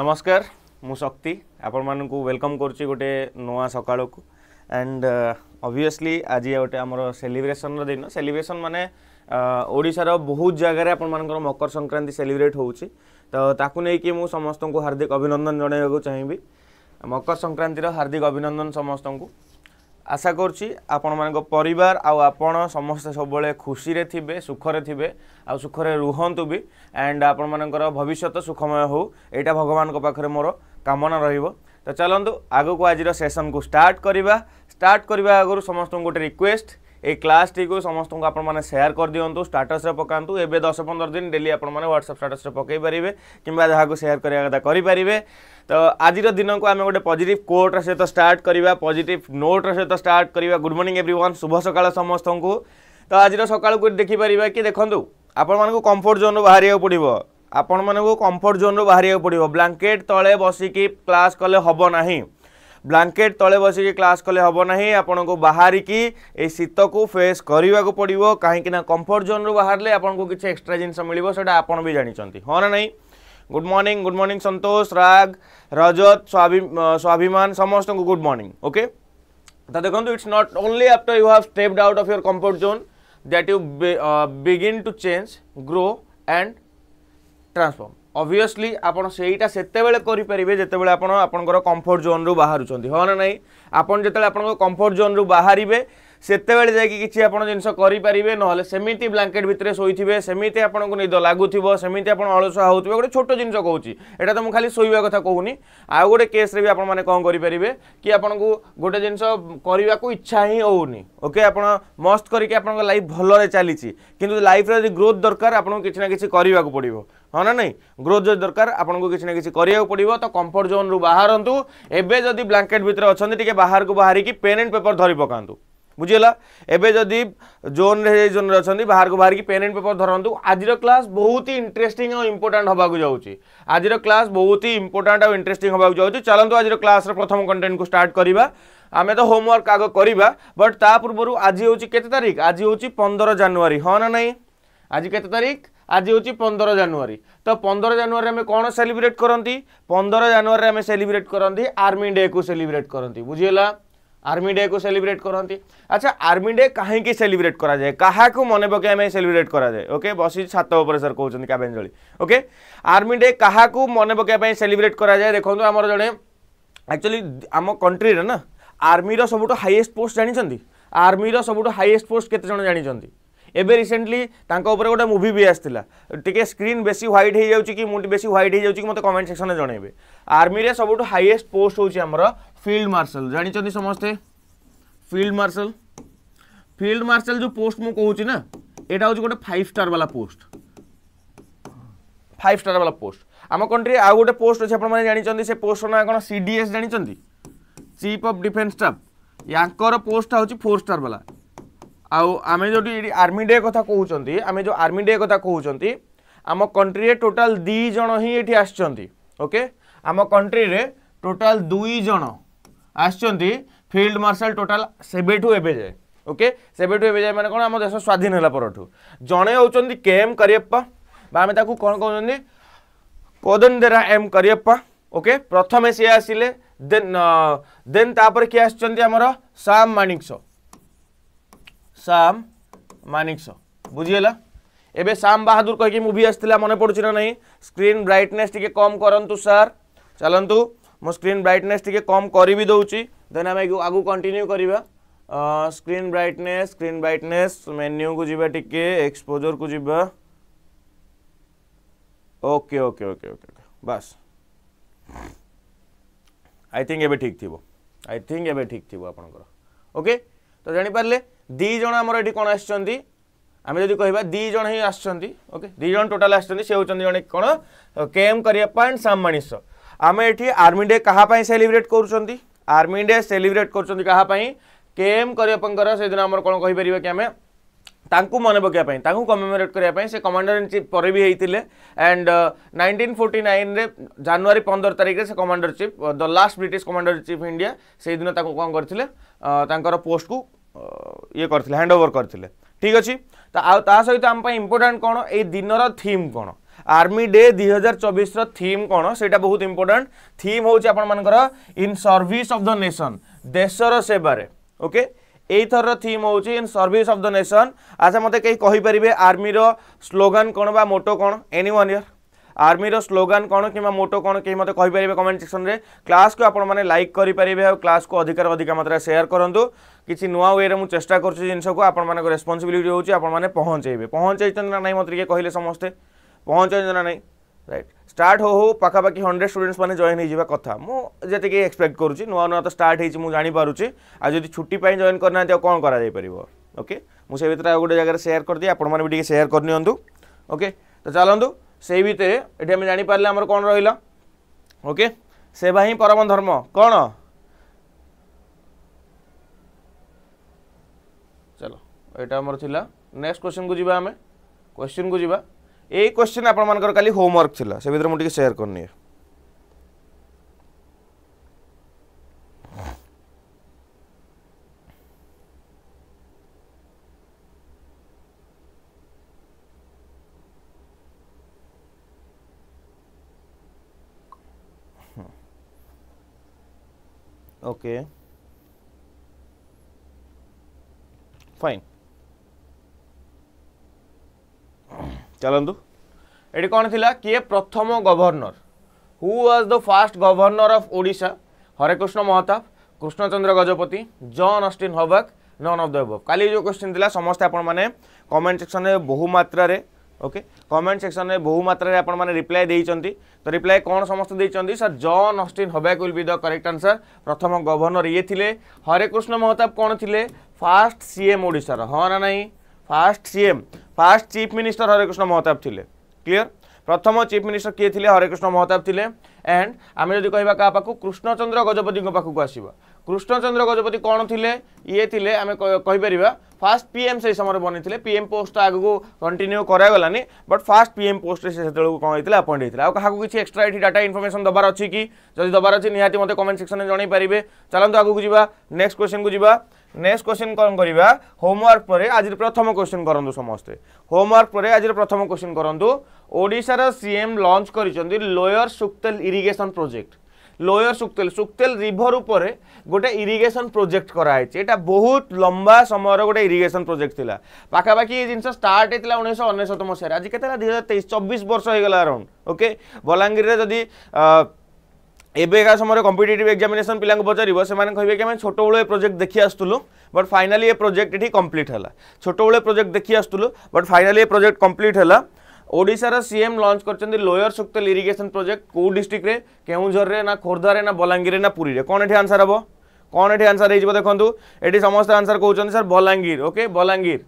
নমস্কার মু শক্তি আপনার ওয়েলকম করছি গোটে নয় সকালক অ্যান্ড অবভিয়সলি আজ গোটে আমার সেলিব্রেসন দিন সেলিব্রেসন মানে ওড়শার বহু জায়গায় আপনার মকর সংক্রান্তি সেলিব্রেট হচ্ছে তো তাকে নিয়ে মু সমস্ত হার্দিক অভিনন্দন জনাইবাকে চাইবি মকর সংক্রান্তির হার্দিক অভিনন্দন সমস্ত ଆଶା କରୁଛି ଆପଣମାନଙ୍କ ପରିବାର ଆଉ ଆପଣ ସମସ୍ତେ ସବୁବେଳେ ଖୁସିରେ ଥିବେ ସୁଖରେ ଥିବେ ଆଉ ସୁଖରେ ରୁହନ୍ତୁ ବି ଆଣ୍ଡ ଆପଣମାନଙ୍କର ଭବିଷ୍ୟତ ସୁଖମୟ ହେଉ ଏଇଟା ଭଗବାନଙ୍କ ପାଖରେ ମୋର କାମନା ରହିବ ତ ଚାଲନ୍ତୁ ଆଗକୁ ଆଜିର ସେସନ୍କୁ ଷ୍ଟାର୍ଟ କରିବା ଷ୍ଟାର୍ଟ କରିବା ଆଗରୁ ସମସ୍ତଙ୍କୁ ଗୋଟେ ରିକ୍ୱେଷ୍ଟ এই ক্লাসটিকে সমস্ত আপনার সেয়ার করদিও স্টাটসে পকাতু এবে দশ পনেরো দিন ডেলি আপনার হোয়াটসঅপ স্টাটসে পকাই পারে কিংবা যা সেয়ার করা কথা করে তো আজির দিনক আমি গোটে পজিটিভ কোটর সহ স্টার্ট করা পজিটিভ নোটর সহ স্টার্ট করা গুড মর্নিং এভ্রি ওয়ান শুভ সকাল সমস্ত তো আজির সকালু দেখিপার কি দেখুন আপন মানুষ কমফোর্ট জোন বাহার পড়ব আপন মানুষ কমফোর্ট জোন বাহার পড়ব ব্লাঙ্কেট তলে বসিকি ক্লাস কলে হব না ବ୍ଲାଙ୍କେଟ୍ ତଳେ ବସିକି କ୍ଲାସ୍ କଲେ ହେବ ନାହିଁ ଆପଣଙ୍କୁ ବାହାରିକି ଏଇ ଶୀତକୁ ଫେସ୍ କରିବାକୁ ପଡ଼ିବ କାହିଁକିନା କମ୍ଫର୍ଟ ଜୋନ୍ରୁ ବାହାରିଲେ ଆପଣଙ୍କୁ କିଛି ଏକ୍ସଟ୍ରା ଜିନିଷ ମିଳିବ ସେଇଟା ଆପଣ ବି ଜାଣିଛନ୍ତି ହଁ ନା ନାହିଁ good morning good morning Santosh ରାଗ ରଜତ ସ୍ୱାଭି ସ୍ୱାଭିମାନ ସମସ୍ତଙ୍କୁ ଗୁଡ୍ ମର୍ଣ୍ଣିଂ ଓକେ ତ ଦେଖନ୍ତୁ it's not only after you have stepped out of your comfort zone that you begin to change grow and transform obviously আপনার সেইটা সেতবে করে যেতে আপনার আপনার কমফর্ট জোন রু বাহু হ্যাঁ না নাই আপনার যেত আপনার কমফর্ট জোন রু বাহারে সেতবে যাই কিছু আপনার জিনিস করে পে নহলে সেমিটি ব্লাঙ্কেট ভিতরে শোথে সেমিটি আপনার নিদ লাগুব সেমিটি আপনার অলসুয়া হোথে গোটে ছোট জিনিস কুচি এটা তো খালি শোবা কথা কুনি আউ গোটে কেস্রে বি আপনার কম করে পে কি আপনার গোটে জিনিস করা ইচ্ছা হি হোনি ওকে আপনার মস্ত করি আপনার লাইফ ভালরে চালছি কিন্তু লাইফ্রে যদি গ্রোথ দরকার আপনার কিছু না কিছু করা পড়ব ହଁ ନା ନାହିଁ ଗ୍ରୋଥ୍ ଯଦି ଦରକାର ଆପଣଙ୍କୁ କିଛି ନା କିଛି କରିବାକୁ ପଡ଼ିବ ତ କମ୍ଫର୍ଟ ଜୋନ୍ରୁ ବାହାରନ୍ତୁ ଏବେ ଯଦି ବ୍ଲାଙ୍କେଟ୍ ଭିତରେ ଅଛନ୍ତି ଟିକେ ବାହାରକୁ ବାହାରିକି ପେନ୍ ଆଣ୍ଡ ପେପର୍ ଧରି ପକାନ୍ତୁ ବୁଝିଗଲା ଏବେ ଯଦି ଜୋନ୍ରେ ଏ ଜୋନ୍ରେ ଅଛନ୍ତି ବାହାରକୁ ବାହାରିକି ପେନ୍ ଆଣ୍ଡ ପେପର୍ ଧରନ୍ତୁ ଆଜିର କ୍ଲାସ୍ ବହୁତ ହି ଇଣ୍ଟରେଷ୍ଟିଂ ଆଉ ଇମ୍ପୋର୍ଟାଣ୍ଟ ହେବାକୁ ଯାଉଛି ଆଜିର କ୍ଲାସ୍ ବହୁତ ହି ଇମ୍ପୋର୍ଟାଣ୍ଟ ଆଉ ଇଣ୍ଟରେଷ୍ଟିଂ ହେବାକୁ ଯାଉଛି ଚାଲନ୍ତୁ ଆଜିର କ୍ଲାସ୍ର ପ୍ରଥମ କଣ୍ଟେଣ୍ଟକୁ ଷ୍ଟାର୍ଟ କରିବା ଆମେ ତ ହୋମୱାର୍କ ଆଗ କରିବା ବଟ୍ ତା ପୂର୍ବରୁ ଆଜି ହେଉଛି କେତେ ତାରିଖ ଆଜି ହେଉଛି ପନ୍ଦର ଜାନୁଆରୀ ହଁ ନା ନାହିଁ ଆଜି କେତେ ତାରିଖ আজ হচ্ছে পনেরো জানুয়ারি তো পনেরো জানুয়ারি আমি কোণ সেলিব্রেট করতে পনেরো জানুয়ারি আমি সেলিব্রেট করতে আর্মি ডে কু সেলিব্রেট করতে বুঝিগলা আর্মি ডে কু সেলিব্রেট করতে আচ্ছা আর্মি ডে কী সেলিব্রেট করা যায় কাহাকু মনে পকাইবা সেলিব্রেট করা যায় ওকে বসি ছাত উপরে স্যার কৌন কাবেঞ্জলি ওকে আর্মি ডে কাহাকু মনে পকাইবা সেলিব্রেট করা যায় দেখুন আমার জনে আকচুয়ালি আম কন্ট্রিরে না আর্মির সবুঠ হাইয়েস্ট পোস্ট জাঁচান আর্মির সবুঠ হাইয়েস্ট পোস্ট কেতে জন জাঁচান এবে রিসেন্টলি তাঁক উপরে গোটে মুভি বি আসছিল টিকে স্ক্রিন বেশি হোয়াইট হয়ে যাচ্ছে কি মুটি বেশি হোয়াইট হয়ে যাচ্ছে কি মতো কমেন্ট সেকশনে জনাইবে আর্মিরে সবুঠু হাইয়েস্ট পোস্ট হচ্ছে আমার ফিল্ড মার্শাল জাঁচান সমস্তে ফিল্ড মার্শাল ফিল্ড মার্শাল যে পোস্ট মু কুচি না এটা হচ্ছে গোটে ফাইভ স্টার বালা পোস্ট ফাইভ স্টার বালা পোস্ট ଆମ କଣ୍ଟ୍ରିରେ ଆଉ ଗୋଟେ ପୋଷ୍ଟ ଅଛି ଆପଣମାନେ ଜାଣିଛନ୍ତି ସେ ପୋଷ୍ଟର ନାଁ କ'ଣ ସି ଡି ଏସ୍ ଜାଣିଛନ୍ତି ଚିଫ୍ ଅଫ୍ ଡିଫେନ୍ସ ଷ୍ଟାଫ୍ ୟାଙ୍କର ପୋଷ୍ଟଟା ହେଉଛି ଫୋର୍ ଷ୍ଟାର୍ ବାଲା ଆଉ ଆମେ ଯଦି ଏଠି ଆର୍ମି ଡେ କଥା କହୁଛନ୍ତି ଆମେ ଯେଉଁ ଆର୍ମି ଡେ କଥା କହୁଛନ୍ତି ଆମ କଣ୍ଟ୍ରିରେ ଟୋଟାଲ ଦୁଇ ଜଣ ହିଁ ଏଠି ଆସିଛନ୍ତି ଓକେ ଆମ କଣ୍ଟ୍ରିରେ ଟୋଟାଲ ଦୁଇ ଜଣ ଆସିଛନ୍ତି ଫିଲ୍ଡ ମାର୍ଶାଲ ଟୋଟାଲ ସେବେଠୁ ଏବେ ଯାଏ ଓକେ ସେବେଠୁ ଏବେ ଯାଏ ମାନେ କ'ଣ ଆମ ଦେଶ ସ୍ୱାଧୀନ ହେଲା ପରଠୁ ଜଣେ ହେଉଛନ୍ତି କେ ଏମ୍ କରିଅପ୍ପା ବା ଆମେ ତାକୁ କ'ଣ କହୁଛନ୍ତି କୋଦନ୍ଦେରା ଏମ୍ କରିଅପ୍ପା ଓକେ ପ୍ରଥମେ ସିଏ ଆସିଲେ ଦେନ୍ ଦେନ୍ ତାପରେ କିଏ ଆସିଛନ୍ତି ଆମର ସାମ୍ ମାଣିକ साम मानिकस बुझीगला एवं साम बाहादुर कहीकि मुवि आसाला मन पड़ू ना नहीं स्क्रीन ब्राइटने टी कम करूँ सार चलतु मो स्क्रीन ब्राइटनेस टी कम कर भी दूसरी देन आम आगे कंटिन्यू करवा स्क्रीन ब्राइटने स्क्रीन ब्राइटनेस मेन्यू को जी टे एक्सपोजर को जी ओके ओके ओके ओके बस आई थिंक ए ठीक थी आई थिंक ए ठीक थी आपंकर ओके तो जानपारे ଦୁଇ ଜଣ ଆମର ଏଠି କ'ଣ ଆସିଛନ୍ତି ଆମେ ଯଦି କହିବା ଦୁଇ ଜଣ ହିଁ ଆସିଛନ୍ତି ଓକେ ଦୁଇ ଜଣ ଟୋଟାଲ୍ ଆସିଛନ୍ତି ସେ ହେଉଛନ୍ତି ଜଣେ କ'ଣ କେ ଏମ୍ କରିବା ପାଇଁ ସାମ୍ମାଣିଷ ଆମେ ଏଠି ଆର୍ମି ଡେ କାହା ପାଇଁ ସେଲିବ୍ରେଟ୍ କରୁଛନ୍ତି ଆର୍ମି ଡେ ସେଲିବ୍ରେଟ୍ କରୁଛନ୍ତି କାହା ପାଇଁ କେ ଏମ୍ କରିବାଙ୍କର ସେଦିନ ଆମର କ'ଣ କହିପାରିବା କି ଆମେ ତାଙ୍କୁ ମନେ ପକାଇବା ପାଇଁ ତାଙ୍କୁ କମେମୋରେଟ୍ କରିବା ପାଇଁ ସେ କମାଣ୍ଡର ଇନ୍ ଚିଫ୍ ପରେ ବି ହେଇଥିଲେ ଆଣ୍ଡ ନାଇଣ୍ଟିନ୍ ଫୋର୍ଟି ନାଇନ୍ରେ ଜାନୁଆରୀ ପନ୍ଦର ତାରିଖରେ ସେ commander chief the last British commander chief India ସେଇଦିନ ତାଙ୍କୁ କ'ଣ କରିଥିଲେ ତାଙ୍କର ପୋଷ୍ଟକୁ ଇଏ କରିଥିଲେ ହ୍ୟାଣ୍ଡ ଓଭର କରିଥିଲେ ଠିକ୍ ଅଛି ଆଉ ତା ସହିତ ଆମ ପାଇଁ ଇମ୍ପୋର୍ଟାଣ୍ଟ କ'ଣ ଏଇ ଦିନର ଥିମ୍ କ'ଣ ଆର୍ମି ଡେ ଦୁଇ ହଜାର ଚବିଶର ଥିମ୍ କ'ଣ ସେଇଟା ବହୁତ ଇମ୍ପୋର୍ଟାଣ୍ଟ ଥିମ୍ ହେଉଛି ଆପଣମାନଙ୍କର in service of the nation ଦେଶର ସେବାରେ ଓକେ ଏଇଥରର ଥିମ୍ ହେଉଛି in service of the nation ଆଚ୍ଛା ମୋତେ କେହି କହିପାରିବେ ଆର୍ମିର ସ୍ଲୋଗାନ୍ କ'ଣ ବା ମୋଟୋ କ'ଣ any one year army slogan कौन कि मोटो कौन कहीं मत कहींपर कमेंट सेक्शन में क्लास को आपण मैंने लाइक करेंगे और क्लास को अधिकार अधिक मात्रा सेयार करूँ କିଛି ନୂଆ ୱେରେ ମୁଁ ଚେଷ୍ଟା କରୁଛି ଜିନିଷକୁ ଆପଣମାନଙ୍କ ରେସ୍ପନ୍ସିବିଲିଟି ହେଉଛି ଆପଣମାନେ ପହଞ୍ଚେଇବେ ପହଞ୍ଚେଇଛନ୍ତି ନା ନାହିଁ ମୋତେ ଟିକେ କହିଲେ ସମସ୍ତେ ପହଞ୍ଚେଇଛନ୍ତି ନା ନାହିଁ ରାଇଟ୍ ଷ୍ଟାର୍ଟ ହଉ ହଉ ପାଖାପାଖି ହଣ୍ଡ୍ରେଡ଼ ଷ୍ଟୁଡେଣ୍ଟସ୍ ମାନେ ଜଏନ୍ ହେଇଯିବା କଥା ମୁଁ ଯେତିକି ଏକ୍ସପେକ୍ଟ କରୁଛି ନୂଆ ନୂଆ ତ ଷ୍ଟାର୍ଟ ହେଇଛି ମୁଁ ଜାଣିପାରୁଛି ଆଉ ଯଦି ଛୁଟି ପାଇଁ ଜଏନ୍ କରିନାହାନ୍ତି ଆଉ କ'ଣ କରାଯାଇପାରିବ ଓକେ ମୁଁ ସେ ଭିତରେ ଆଉ ଗୋଟେ ଜାଗାରେ ସେୟାର କରିଦିଏ ଆପଣମାନେ ବି ଟିକେ ସେୟାର କରିନିଅନ୍ତୁ ଓକେ ତ ଚାଲନ୍ତୁ ସେଇ ଭିତରେ ଏଠି ଆମେ ଜାଣିପାରିଲେ ଆମର କ'ଣ ରହିଲା ଓକେ ସେବା ହିଁ ପରମ ଧର୍ମ କ'ଣ এটা আমার ଥିଲା ନେକ୍ସଟ କ୍ୱେଶ୍ଚନକୁ ଯିବା ଆମେ କ୍ୱେଶ୍ଚନକୁ ଯିବା ଏଇ କ୍ୱେଶ୍ଚନ ଆପଣମାନଙ୍କର କାଲି ହୋମୱାର୍କ ଥିଲା ସେ ଭିତରେ ମୁଁ ଟିକେ ସେୟାର କରିନିଏ okay fine ଚାଲନ୍ତୁ ଏଠି କ'ଣ ଥିଲା କିଏ ପ୍ରଥମ governor who was the first governor of Odisha Harekrushna Mahtab Krushna Chandra Gajapati John Austin Hubback none of the above କାଲି ଯେଉଁ କ୍ୱେଶ୍ଚିନ୍ ଥିଲା ସମସ୍ତେ ଆପଣମାନେ କମେଣ୍ଟ ସେକ୍ସନ୍ରେ ବହୁ ମାତ୍ରାରେ ଓକେ କମେଣ୍ଟ ସେକ୍ସନ୍ରେ ବହୁ ମାତ୍ରାରେ ଆପଣମାନେ ରିପ୍ଲାଏ ଦେଇଛନ୍ତି ତ ରିପ୍ଲାଏ କ'ଣ ସମସ୍ତେ ଦେଇଛନ୍ତି sir John Austin Hubback will be the correct answer ପ୍ରଥମ ଗଭର୍ଣ୍ଣର ଇଏ ଥିଲେ ହରେକୃଷ୍ଣ ମହତାବ କ'ଣ ଥିଲେ ଫାଷ୍ଟ ସିଏମ୍ ଓଡ଼ିଶାର ହଁ ନା ନାହିଁ first CM first chief minister Harekrushna Mahtab লে ক্লিয়ার প্রথম চিফ মিনিষ্টর কি লে হরেকৃষ্ণ মহতাব লে এন্ড আমি যদি কহবা কাহা পাখু কৃষ্ণচন্দ্র গজপতি পাখক আসবা কৃষ্ণচন্দ্র গজপতি কোণ লে ইয়ে লে আমি কইপারা ফার্স্ট পিএম সেই সময় বনাইলে পিএম পোস্ট আগুক কন্টিনিউ করাগলানি বট ফার্স্ট পিএম পোস্টে সে সেতু কম হয়েছিল আপয়েন্ট হয়েছিল আউ কাহু কিছু এক্সট্রা এটি ডাটা ইনফরমেশন দেবার অছি কি যদি দেবার অছি নিহতি মতো কমেন্ট সেকশনে জনাই পারিবে চলতো আগুক যা নেক্সট কোশ্চেন কু যা নেক্সট কোশ্চিন কম করা হোমওয়ার্ক পরে আজ প্রথম কোশ্চিন করতু সমস্তে হোমওয়ার্ক পরে আজ প্রথম কোশ্চিন করতু ওড়শার সিএম লঞ্চ করেছেন lower Suktel irrigation project lower Suktel Suktel river উপরে গোটে ইরিগেশন প্রোজেক্ট করা হয়েছে এটা বহুত লম্বা সময়র গোটে ইরিগেশন প্রোজেক্ট লা পাখাপাখি এই জিনিস স্টার্ট হয়েছিল উনিশশো অনেশত মশায় আজ কেতে দুই হাজার তেইশ চব্বিশ বর্ষ হয়ে গেল আরাউন্ড ওকে বলাঙ্গীরের যদি एबका समय कंपिटेट एक्जामेसन पीला पचार से कहे कि आम छोट बे प्रोजेक्ट देखी आसूलू बट फाइनाली ये प्रोजेक्ट इटी कम्प्लीट है छोटे बे प्रोजेक्ट देखी आसलु बट फाइनाली ये प्रोजेक्ट कम्प्लीट है ओडार सीएम लंच करते लोयर सुक्तल इरीगेसन प्रोजेक्ट कौ डिस्ट्रिक्ट केोर ना खोर्धार ना बलांगीर ना पूरी कौन ये आंसर हे कौन ये आंसर हो देखो ये समस्त आंसर कौन sir Balangir okay Balangir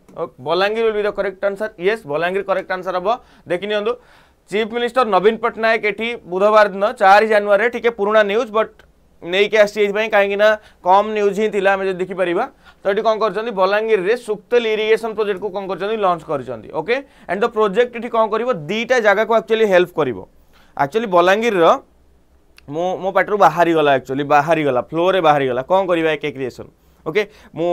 Balangir will be the correct answer ये बलांगीर करेक्ट आंसर हे देखनी চিফ মিনিষ্টর নবীন পট্টনাক এটি বুধবার দিন চারি জানুয়ারি টিকি পুরোনা নিউজ বট ନେଇକି ଆସିଛି ଏଇଥିପାଇଁ କାହିଁକିନା କମ୍ ନ୍ୟୁଜ୍ ହିଁ ଥିଲା ଆମେ ଯଦି ଦେଖିପାରିବା ତ ଏଠି କ'ଣ କରିଛନ୍ତି ବଲାଙ୍ଗୀରରେ ସୁକ୍ତେଲ ଇରିଗେସନ୍ ପ୍ରୋଜେକ୍ଟକୁ କ'ଣ କରିଛନ୍ତି ଲଞ୍ଚ କରିଛନ୍ତି ଓକେ ଆଣ୍ଡ ଦ ପ୍ରୋଜେକ୍ଟ ଏଠି କ'ଣ କରିବ ଦୁଇଟା ଜାଗାକୁ ଆକ୍ଚୁଆଲି ହେଲ୍ପ କରିବ ଆକ୍ଚୁଆଲି ବଲାଙ୍ଗୀରର ମୁଁ ମୋ ପାଟିରୁ ବାହାରିଗଲା ଆକ୍ଚୁଆଲି ବାହାରିଗଲା ଫ୍ଲୋରେ ବାହାରିଗଲା କ'ଣ କରିବା ଏକ୍ ଏକ୍ରିଏସନ୍ ओके मु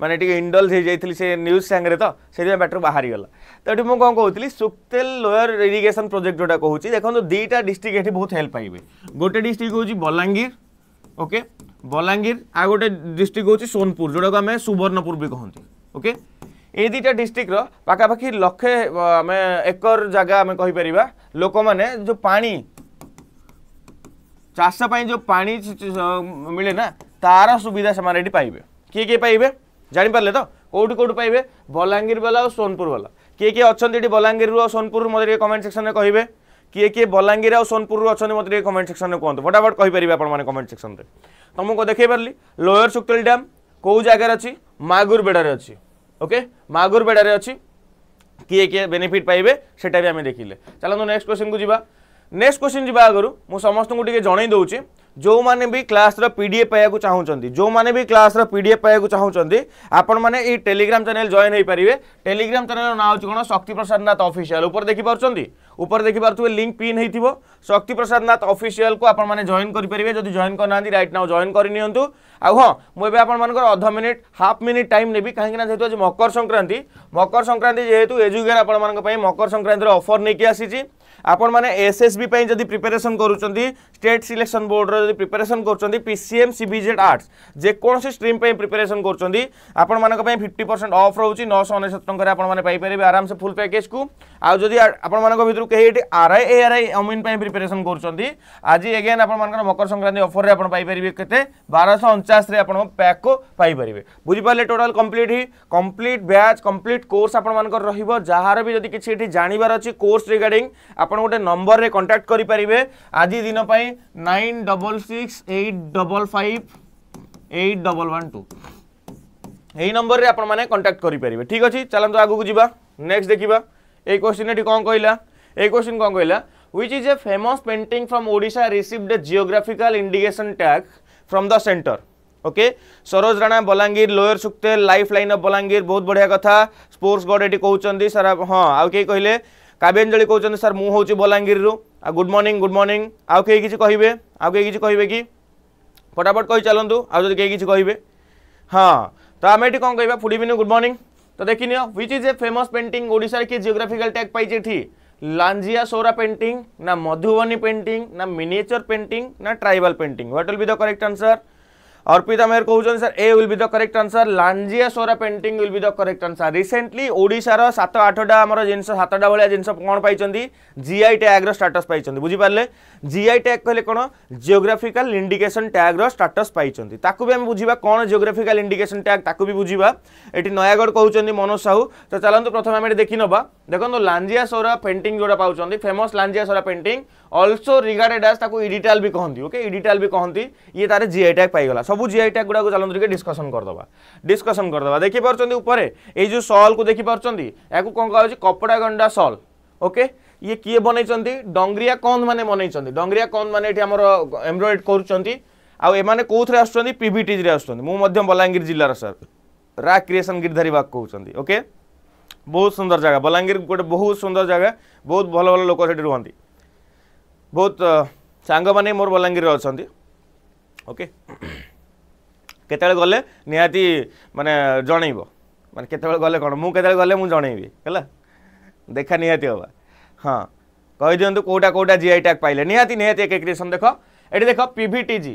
माने ठीक इंडल्स हो जाती से न्यूज सांगे तो से बैटर बाहरी गला तो ये मुझे कौन कहती सुक्तेल लोअर इरीगेसन प्रोजेक्ट जोटा कह देखो दुईटा डिस्ट्रिक्ट ये बहुत हेल्प पाइबे गोटे डिस्ट्रिक्ट हूँ बलांगीर ओके बलांगीर आ गोटे डिस्ट्रिक्ट हूँ सोनपुर जोड़ा आम सुवर्णपुर भी कहते ओके ये दुटा डिस्ट्रिक्टर पखापाखि लक्षे आम एकर जगह आम कहीपर लोक मैंने जो पा चाषप जो पा मिले ना তার সুবিধা সে পাইবে কি কি পাইবে জাঁপারে তো কোটি কোটি পাইবে বলাঙ্গীর বালা ও সোনপুর বালা কি কি অনেক বলাঙ্গীর সোনপুর মতো কমেন্ট সেকশনে কহবে किए किए बलाଙ୍ଗୀର ଆଉ ସୋନପୁରରୁ ଅଛନ୍ତି ମୋତେ ଟିକେ କମେଣ୍ଟ ସେକ୍ସନରେ କୁହନ୍ତୁ ଫଟାଫଟ କହିପାରିବେ ଆପଣମାନେ କମେଣ୍ଟ ସେକ୍ସନରେ ତୁମକୁ ଦେଖାଇ ପାରିଲି ଲୋୟର ସୁକ୍ତେଲ ଡ୍ୟାମ୍ କେଉଁ ଜାଗାରେ ଅଛି ମାଗୁର ବେଡ଼ାରେ ଅଛି ଓକେ ମାଗୁର ବେଡ଼ାରେ ଅଛି କିଏ କିଏ ବେନିଫିଟ୍ ପାଇବେ ସେଟା ବି ଆମେ ଦେଖିଲେ ଚାଲନ୍ତୁ ନେକ୍ସଟ କ୍ୱେଶ୍ଚନକୁ ଯିବା ନେକ୍ସଟ କ୍ୱେଶ୍ଚନ ଯିବା ଆଗରୁ ମୁଁ ସମସ୍ତଙ୍କୁ ଟିକେ ଜଣାଇ ଦେଉଛି जो माने भी क्लास पीडीएफ पाया चाहूँगी जो माने भी क्लास पीडीएफ पाया चाहते आपण मैंने टेलीग्राम चैनल जॉइन हो पारे टेलीग्राम चैनल ना हो शक्ति प्रसाद नाथ अफिशियाल देखिपुट ऊपर देखिपे लिंक पिन हो शक्ति प्रसाद नाथ अफिशियाल को आपने जॉन करेंगे जब जॉन करना रईट नाउ जॉन करनी हाँ मुझे आपर अध मिनट हाफ मिनिट टाइम नेबी कहीं जेहतु आज मकर संक्रांति मकर संक्रांति जेहतु एजुकेशन आप मकर संक्रांति अफर नहीं आसी আপন মানে এসএসবি পাই যদি প্রিপারেশন করছেন স্টেট সিলেকশন বোর্ডর যদি প্রিপারেশন করছেন পিসিএম সিবিজেড আর্টস যেকোন স্ট্রিম পাই প্রিপারেশন করছেন আপন মানক পাই 50% অফ রহুচি 999 টাকা আপন মানে পাই পারিবে আরামসে ফুল প্যাকেজ কু আউ যদি আপন মানক ভিতর কেহি এটি আরআই এআরআই অমিন পাই প্রিপারেশন করছেন আজি এগেন আপন মানক মকর সংক্রান্তি অফর রে আপন পাই পারিবে কেতে 1249 রে আপন প্যাক কো পাই পারিবে বুঝি পারলে টোটাল কমপ্লিট হি কমপ্লিট ব্যাচ কমপ্লিট কোর্স আপন মানক রহিব যাহার বি যদি কিছু এটি জানিবার আছে কোর্স রিগার্ডিং ଆପଣ ଗୋଟେ ନମ୍ବରରେ କଣ୍ଟାକ୍ଟ କରିପାରିବେ ଆଜି ଦିନ ପାଇଁ nine double six eight double five eight double one two এই নম্বরে আপনার কন্টাক্ট করে পেয়ে ঠিক আছে চালু আগুক যা নেক্সট দেখা এই কোশ্চিন এটি কম কহিলা এই কোশ্চিন কম কহিলা which is a famous painting from Odisha received a geographical indication tag from the centre okay Saroj Rana Balangir lower Suktel life line of Balangir বহুত বড়িয়া কথা স্পোর্টস গড এটি কৌন সারা হ্যাঁ আউ কে কহিলেন काव्यांजलि कौन सर मुझे बलांगीर आ गुड मर्णिंग गुड मर्णिंग आउ कई किसी कहे आउ कई कि कहे कि फटाफट कही चलतु आज जब कई किसी कहे हाँ तो आम ये कौन कह फुडीबिन गुड मर्णिंग तो देखनी ह्विच इज ए फेमस पे ओडार किए जिओग्राफिकाल टैग पाई ये लांजिया सोरा पेंटिंग मधुबनी पेंटिंग ना मिनिएचर पेंटिंग ना tribal painting what will be the correct answer Arpita Meher কৌন sir A will be the correct answer Lanjia Saora painting will be the correct answer recently ওড়শার সাত আঠটা আমার জিনিস সাতটা ভাল জিনিস কোণ পাই জিআই ট্যাগ্র স্টাটস পাই বুঝিপারে জিআই ট্যাগ কহিলে কোণ জিওগ্রাফিকাল ইন্ডিকেসন ট্যাগ্র স্টাটস পাই তাকে বি আমি বুঝবা কোণ জিওগ্রাফিকাল ইন্ডিকেসন ট্যাগ তাকে বি বুঝবা এটি নয়াগড় কৌন মনোজ সাহু তো চলতু প্রথমে আমি এটি দেখি নেবা দেখুন লাঞ্জিয়া সোরা পেটিং যেটা পাচ্ছেন ফেমস লাঞ্জিয়া সোরা পেটিং ଅଲସୋ ରିଗାର୍ଡେଡ୍ ଆଜ୍ ତାକୁ ଇଡିଟାଲ୍ ବି କହନ୍ତି ଓକେ ଇଡିଟାଲ୍ ବି କହନ୍ତି ଇଏ ତାର ଜିଆଇ ଟ୍ୟାଗ୍ ପାଇଗଲା ସବୁ ଜିଆଇ ଟ୍ୟାଗ୍ ଗୁଡ଼ାକୁ ଚାଲନ୍ତୁ ଟିକେ ଡିସ୍କସନ୍ କରିଦେବା ଡିସ୍କସନ୍ କରିଦେବା ଦେଖିପାରୁଛନ୍ତି ଉପରେ ଏଇ ଯେଉଁ ସଲ୍କୁ ଦେଖିପାରୁଛନ୍ତି ୟାକୁ କ'ଣ କୁହାଯାଉଛି କପଡ଼ା ଗଣ୍ଡା ସଲ୍ ଓକେ ଇଏ କିଏ ବନେଇଛନ୍ତି ଡଙ୍ଗରିଆ କନ୍ଦ ମାନେ ବନେଇଛନ୍ତି ଡଙ୍ଗରିଆ କନ୍ଦ ମାନେ ଏଠି ଆମର ଏମ୍ବ୍ରଏଡ୍ କରୁଛନ୍ତି ଆଉ ଏମାନେ କେଉଁଥିରେ ଆସୁଛନ୍ତି ପିଭିଟିଜିରେ ଆସୁଛନ୍ତି ମୁଁ ମଧ୍ୟ ବଲାଙ୍ଗୀର ଜିଲ୍ଲାର ସାର୍ ରା କ୍ରିଏସନ୍ ଗିରିଧାରୀ ବାଗ କହୁଛନ୍ତି ଓକେ ବହୁତ ସୁନ୍ଦର ଜାଗା ବଲାଙ୍ଗୀର ଗୋଟେ ବହୁତ ସୁନ୍ଦର ଜାଗା ବହୁତ ଭଲ ଭଲ ଲୋକ ସେଠି ରୁହନ୍ତି ବହୁତ ସାଙ୍ଗମାନେ ମୋର ବଲାଙ୍ଗୀରରେ ଅଛନ୍ତି ଓକେ କେତେବେଳେ ଗଲେ ନିହାତି ମାନେ ଜଣେଇବ ମାନେ କେତେବେଳେ ଗଲେ କ'ଣ ମୁଁ କେତେବେଳେ ଗଲେ ମୁଁ ଜଣେଇବି ହେଲା ଦେଖା ନିହାତି ହେବା ହଁ କହିଦିଅନ୍ତୁ କେଉଁଟା କେଉଁଟା ଜି ଆଇ ଟ୍ୟାଗ୍ ପାଇଲେ ନିହାତି ନିହାତି ଏକ ଏକ ରିଏକ୍ସନ୍ ଦେଖ ଏଠି ଦେଖ ଜି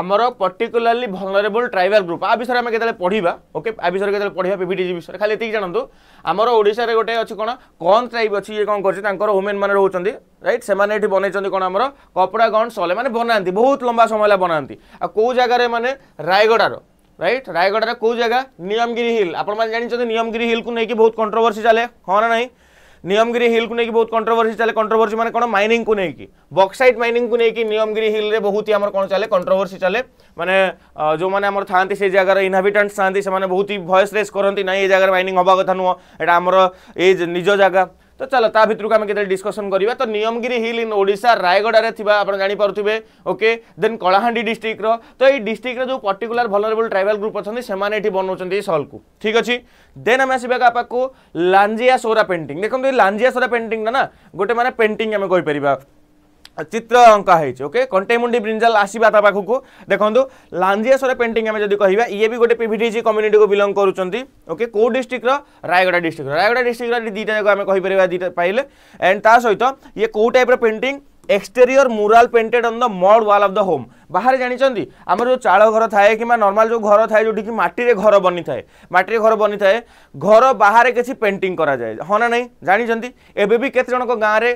আমার পর্টিকুলারলি ভলরেবল ট্রাইবাল গ্রুপ আ বিষয়ে আমি কেতবে পড়া ওকে আ বিষয়ে কেতবে পড়া পিভিডিজি বিষয়ে খালি এটি জাঁতু আমার ওড়শার গোটে অনেক কোণ কন ট্রাইব অছি ইয়ে কম করছে তাঁর ওমেন মানে রোচান রাইট সে এটি বনাইছেন কোণ আমার কপড়া গণ সলে মানে বনাতে বহুত লম্বা সময় বনাতে আর কেউ জায়গার মানে রায়গড়ার রাইট রায়গড়ার কেউ জায়গা নিয়মগিরি হিল আপনার জাঁচান নিয়মগিরি হিল কু নেই বহুত কন্ট্রোভর্সি চালে হ্যাঁ না নাই नियमगिरी हिल को लेकिन बहुत कंट्रोवर्सी चले कंट्रोवर्सी मैंने कौन माइनिंग को लेकिन बक्साइट माइनिंग को लेकिन नियमगिरी हिल रे बहुत ही कौन चले कंट्रोवर्सी चले मैंने जो मैंने था जगार इनहाबिटाट था बहुत ही भयस रेस करती ना ये जगार माइनिंग हवा कथा नुह यहाँ आमर ये निज जगह तो चलो ता भितर आम के डिस्कसन करवा तो निमगिरी हिल इन ओडा रायगड़े आप जानीपे ओके देन कलाहां डिस्ट्रिक्टर तो ये डिस्ट्रिक्टर जो पर्टिकुला भलरेबल ट्राइबाल ग्रुप अच्छा से बनाऊँच सल्व को ठीक अच्छे देन आम आसवा का पाक लांजिया सोरा पेंटिंग देखते लांजिया सोरा पेंटिंग ना गोटे मैंने पेंटिंग आम कहीपर চিত্র অঙ্কা হয়েছে ওকে কন্টেমুন্ডি ব্রিঞ্জাল আসবা তা পাখক দেখুন লাঞ্জিয়াসর পেটিং আমি যদি কহবা ইয়ে বি গোটে পিভিডিজি কমিউনিটি কু বিলং করছেন ওকে কেউ ডিস্ট্রিক্টর রায়গড়া ডিস্ট্রিক্টর রায়গড়া ডিস্ট্রিক্টর দুইটা যাক আমি কহিপার দুইটা পাইলে এন্ড তা সহিত ইয়ে কেউ টাইপর painting exterior mural painted on the mud wall of the home बाहर जानी आमर जो चाड़ घर थाए कि नर्माल जो घर थाए जोटी मटी घर बनी थाए मटी घर बनी थाए घर बाहर किसी पेंटिंग कराए हाँ ना नहीं जानी एवं भी केत गाँव में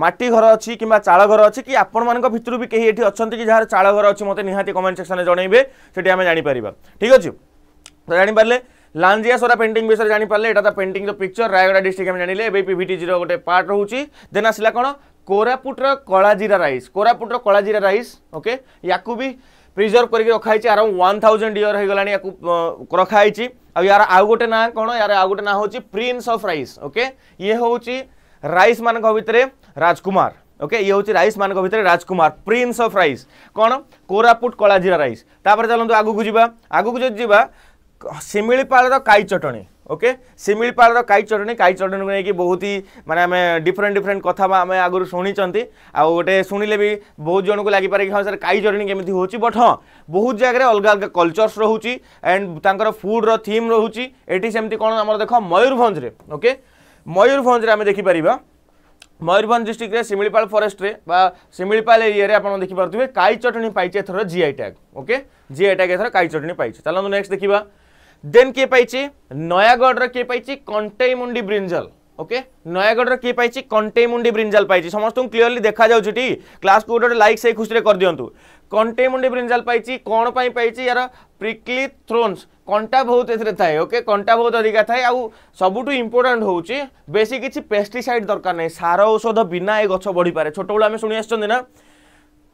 मटिघर अच्छी कि घर अच्छी कि आपण भितर भी कहीं ये अच्छा कि जहाँ चाड़घर अच्छे मतलब निहांती कमेंट सेक्शन में जनइबे से आम जापर ठीक अच्छे तो जापारे लांजिया सोरा पेंट विषय जापारे यहाँ पेंट पिक्चर रायगढ़ डिस्ट्रिक्ट जान लें पिट जीरो गोटे पार्ट रोच देन आसा कौन कोरापुटर कलाजीरा रईस कोरापुटर कलाजीरा रईस ओके या प्रिजर्व करके रखाई आराम वन थाउजेंड इयर हो गला रखाई आ यार आउ गोटे ना कौन यार आउ गोटे ना हो प्रिन्स अफ रईस ओके ये हूँ রাইস মানক ভিতরে রাজকুমার ওকে ইয়ে হচ্ছে রাইস মানক ভিতরে রাজকুমার প্রিন্স অফ রাইস কোণ কোরাপুট কলাজিরা রাইস তাপরে চলতু আগুক যা আগুক যদি যা শিমিপাড়ার কাই চটণী ওকে শিমিপাড়ার কাই চটণী কাই চটণীকে নিয়ে বহুত হি মানে আমি ডিফরেন্ট ডিফরেন্ট কথা আমি আগুর শুনেছি আোটে শুণলে বি বহু জনক লাগিপারে হ্যাঁ স্যার কাই চটণী কেমি হচ্ছে বট হ্যাঁ বহু জায়গায় অলগা অলগা কলচর্স রয়েছে এন্ড তাঁর ফুড্র থিম রয়েছে এটি সেমতি কোণ আমার দেখ ময়ূরভঞ্জে ওকে ମୟୂରଭଞ୍ଜରେ ଆମେ ଦେଖିପାରିବା ମୟୂରଭଞ୍ଜ ଡିଷ୍ଟ୍ରିକ୍ଟରେ ଶିମିଳିପାଳ ଫରେଷ୍ଟରେ ବା ଶିମିଳିପାଳ ଏରିଆରେ ଆପଣ ଦେଖିପାରୁଥିବେ କାଇ ଚଟଣୀ ପାଇଛି ଏଥର GI tag okay GI tag ଏଥର କାଇ ଚଟଣୀ ପାଇଛି ଚାଲନ୍ତୁ ନେକ୍ସଟ ଦେଖିବା ଦେନ୍ କିଏ ପାଇଛି ନୟାଗଡ଼ର କିଏ ପାଇଛି କଣ୍ଟେଇମୁଣ୍ଡି ବ୍ରିଞ୍ଜଲ ওকে নয়াগড়র কি পাইছি কন্টেইমুন্ডি ব্রিঞ্জাল পাইছি সমস্ত ক্লিয়রলি দেখা যাচ্ছে টি ক্লাস কু গোটে লাইক সেই খুশি করদিও কন্টেইমুন্ডি ব্রিঞ্জাল পাইছি কোণ পাই পাইছি ইয়ার প্রিকলি থ্রোনস কণ্টা বহুত এতে থাকে ওকে কণ্টা বহুত অধিকা থাকে আউ সবুঠু ইম্পর্টাট হচ্ছে বেশি কিছু পেস্টিসাইড দরকার নাই সার ঔষধ বিনা এ গছ বড়িপারে ছোটবেলা আমি শুনে আসছেন না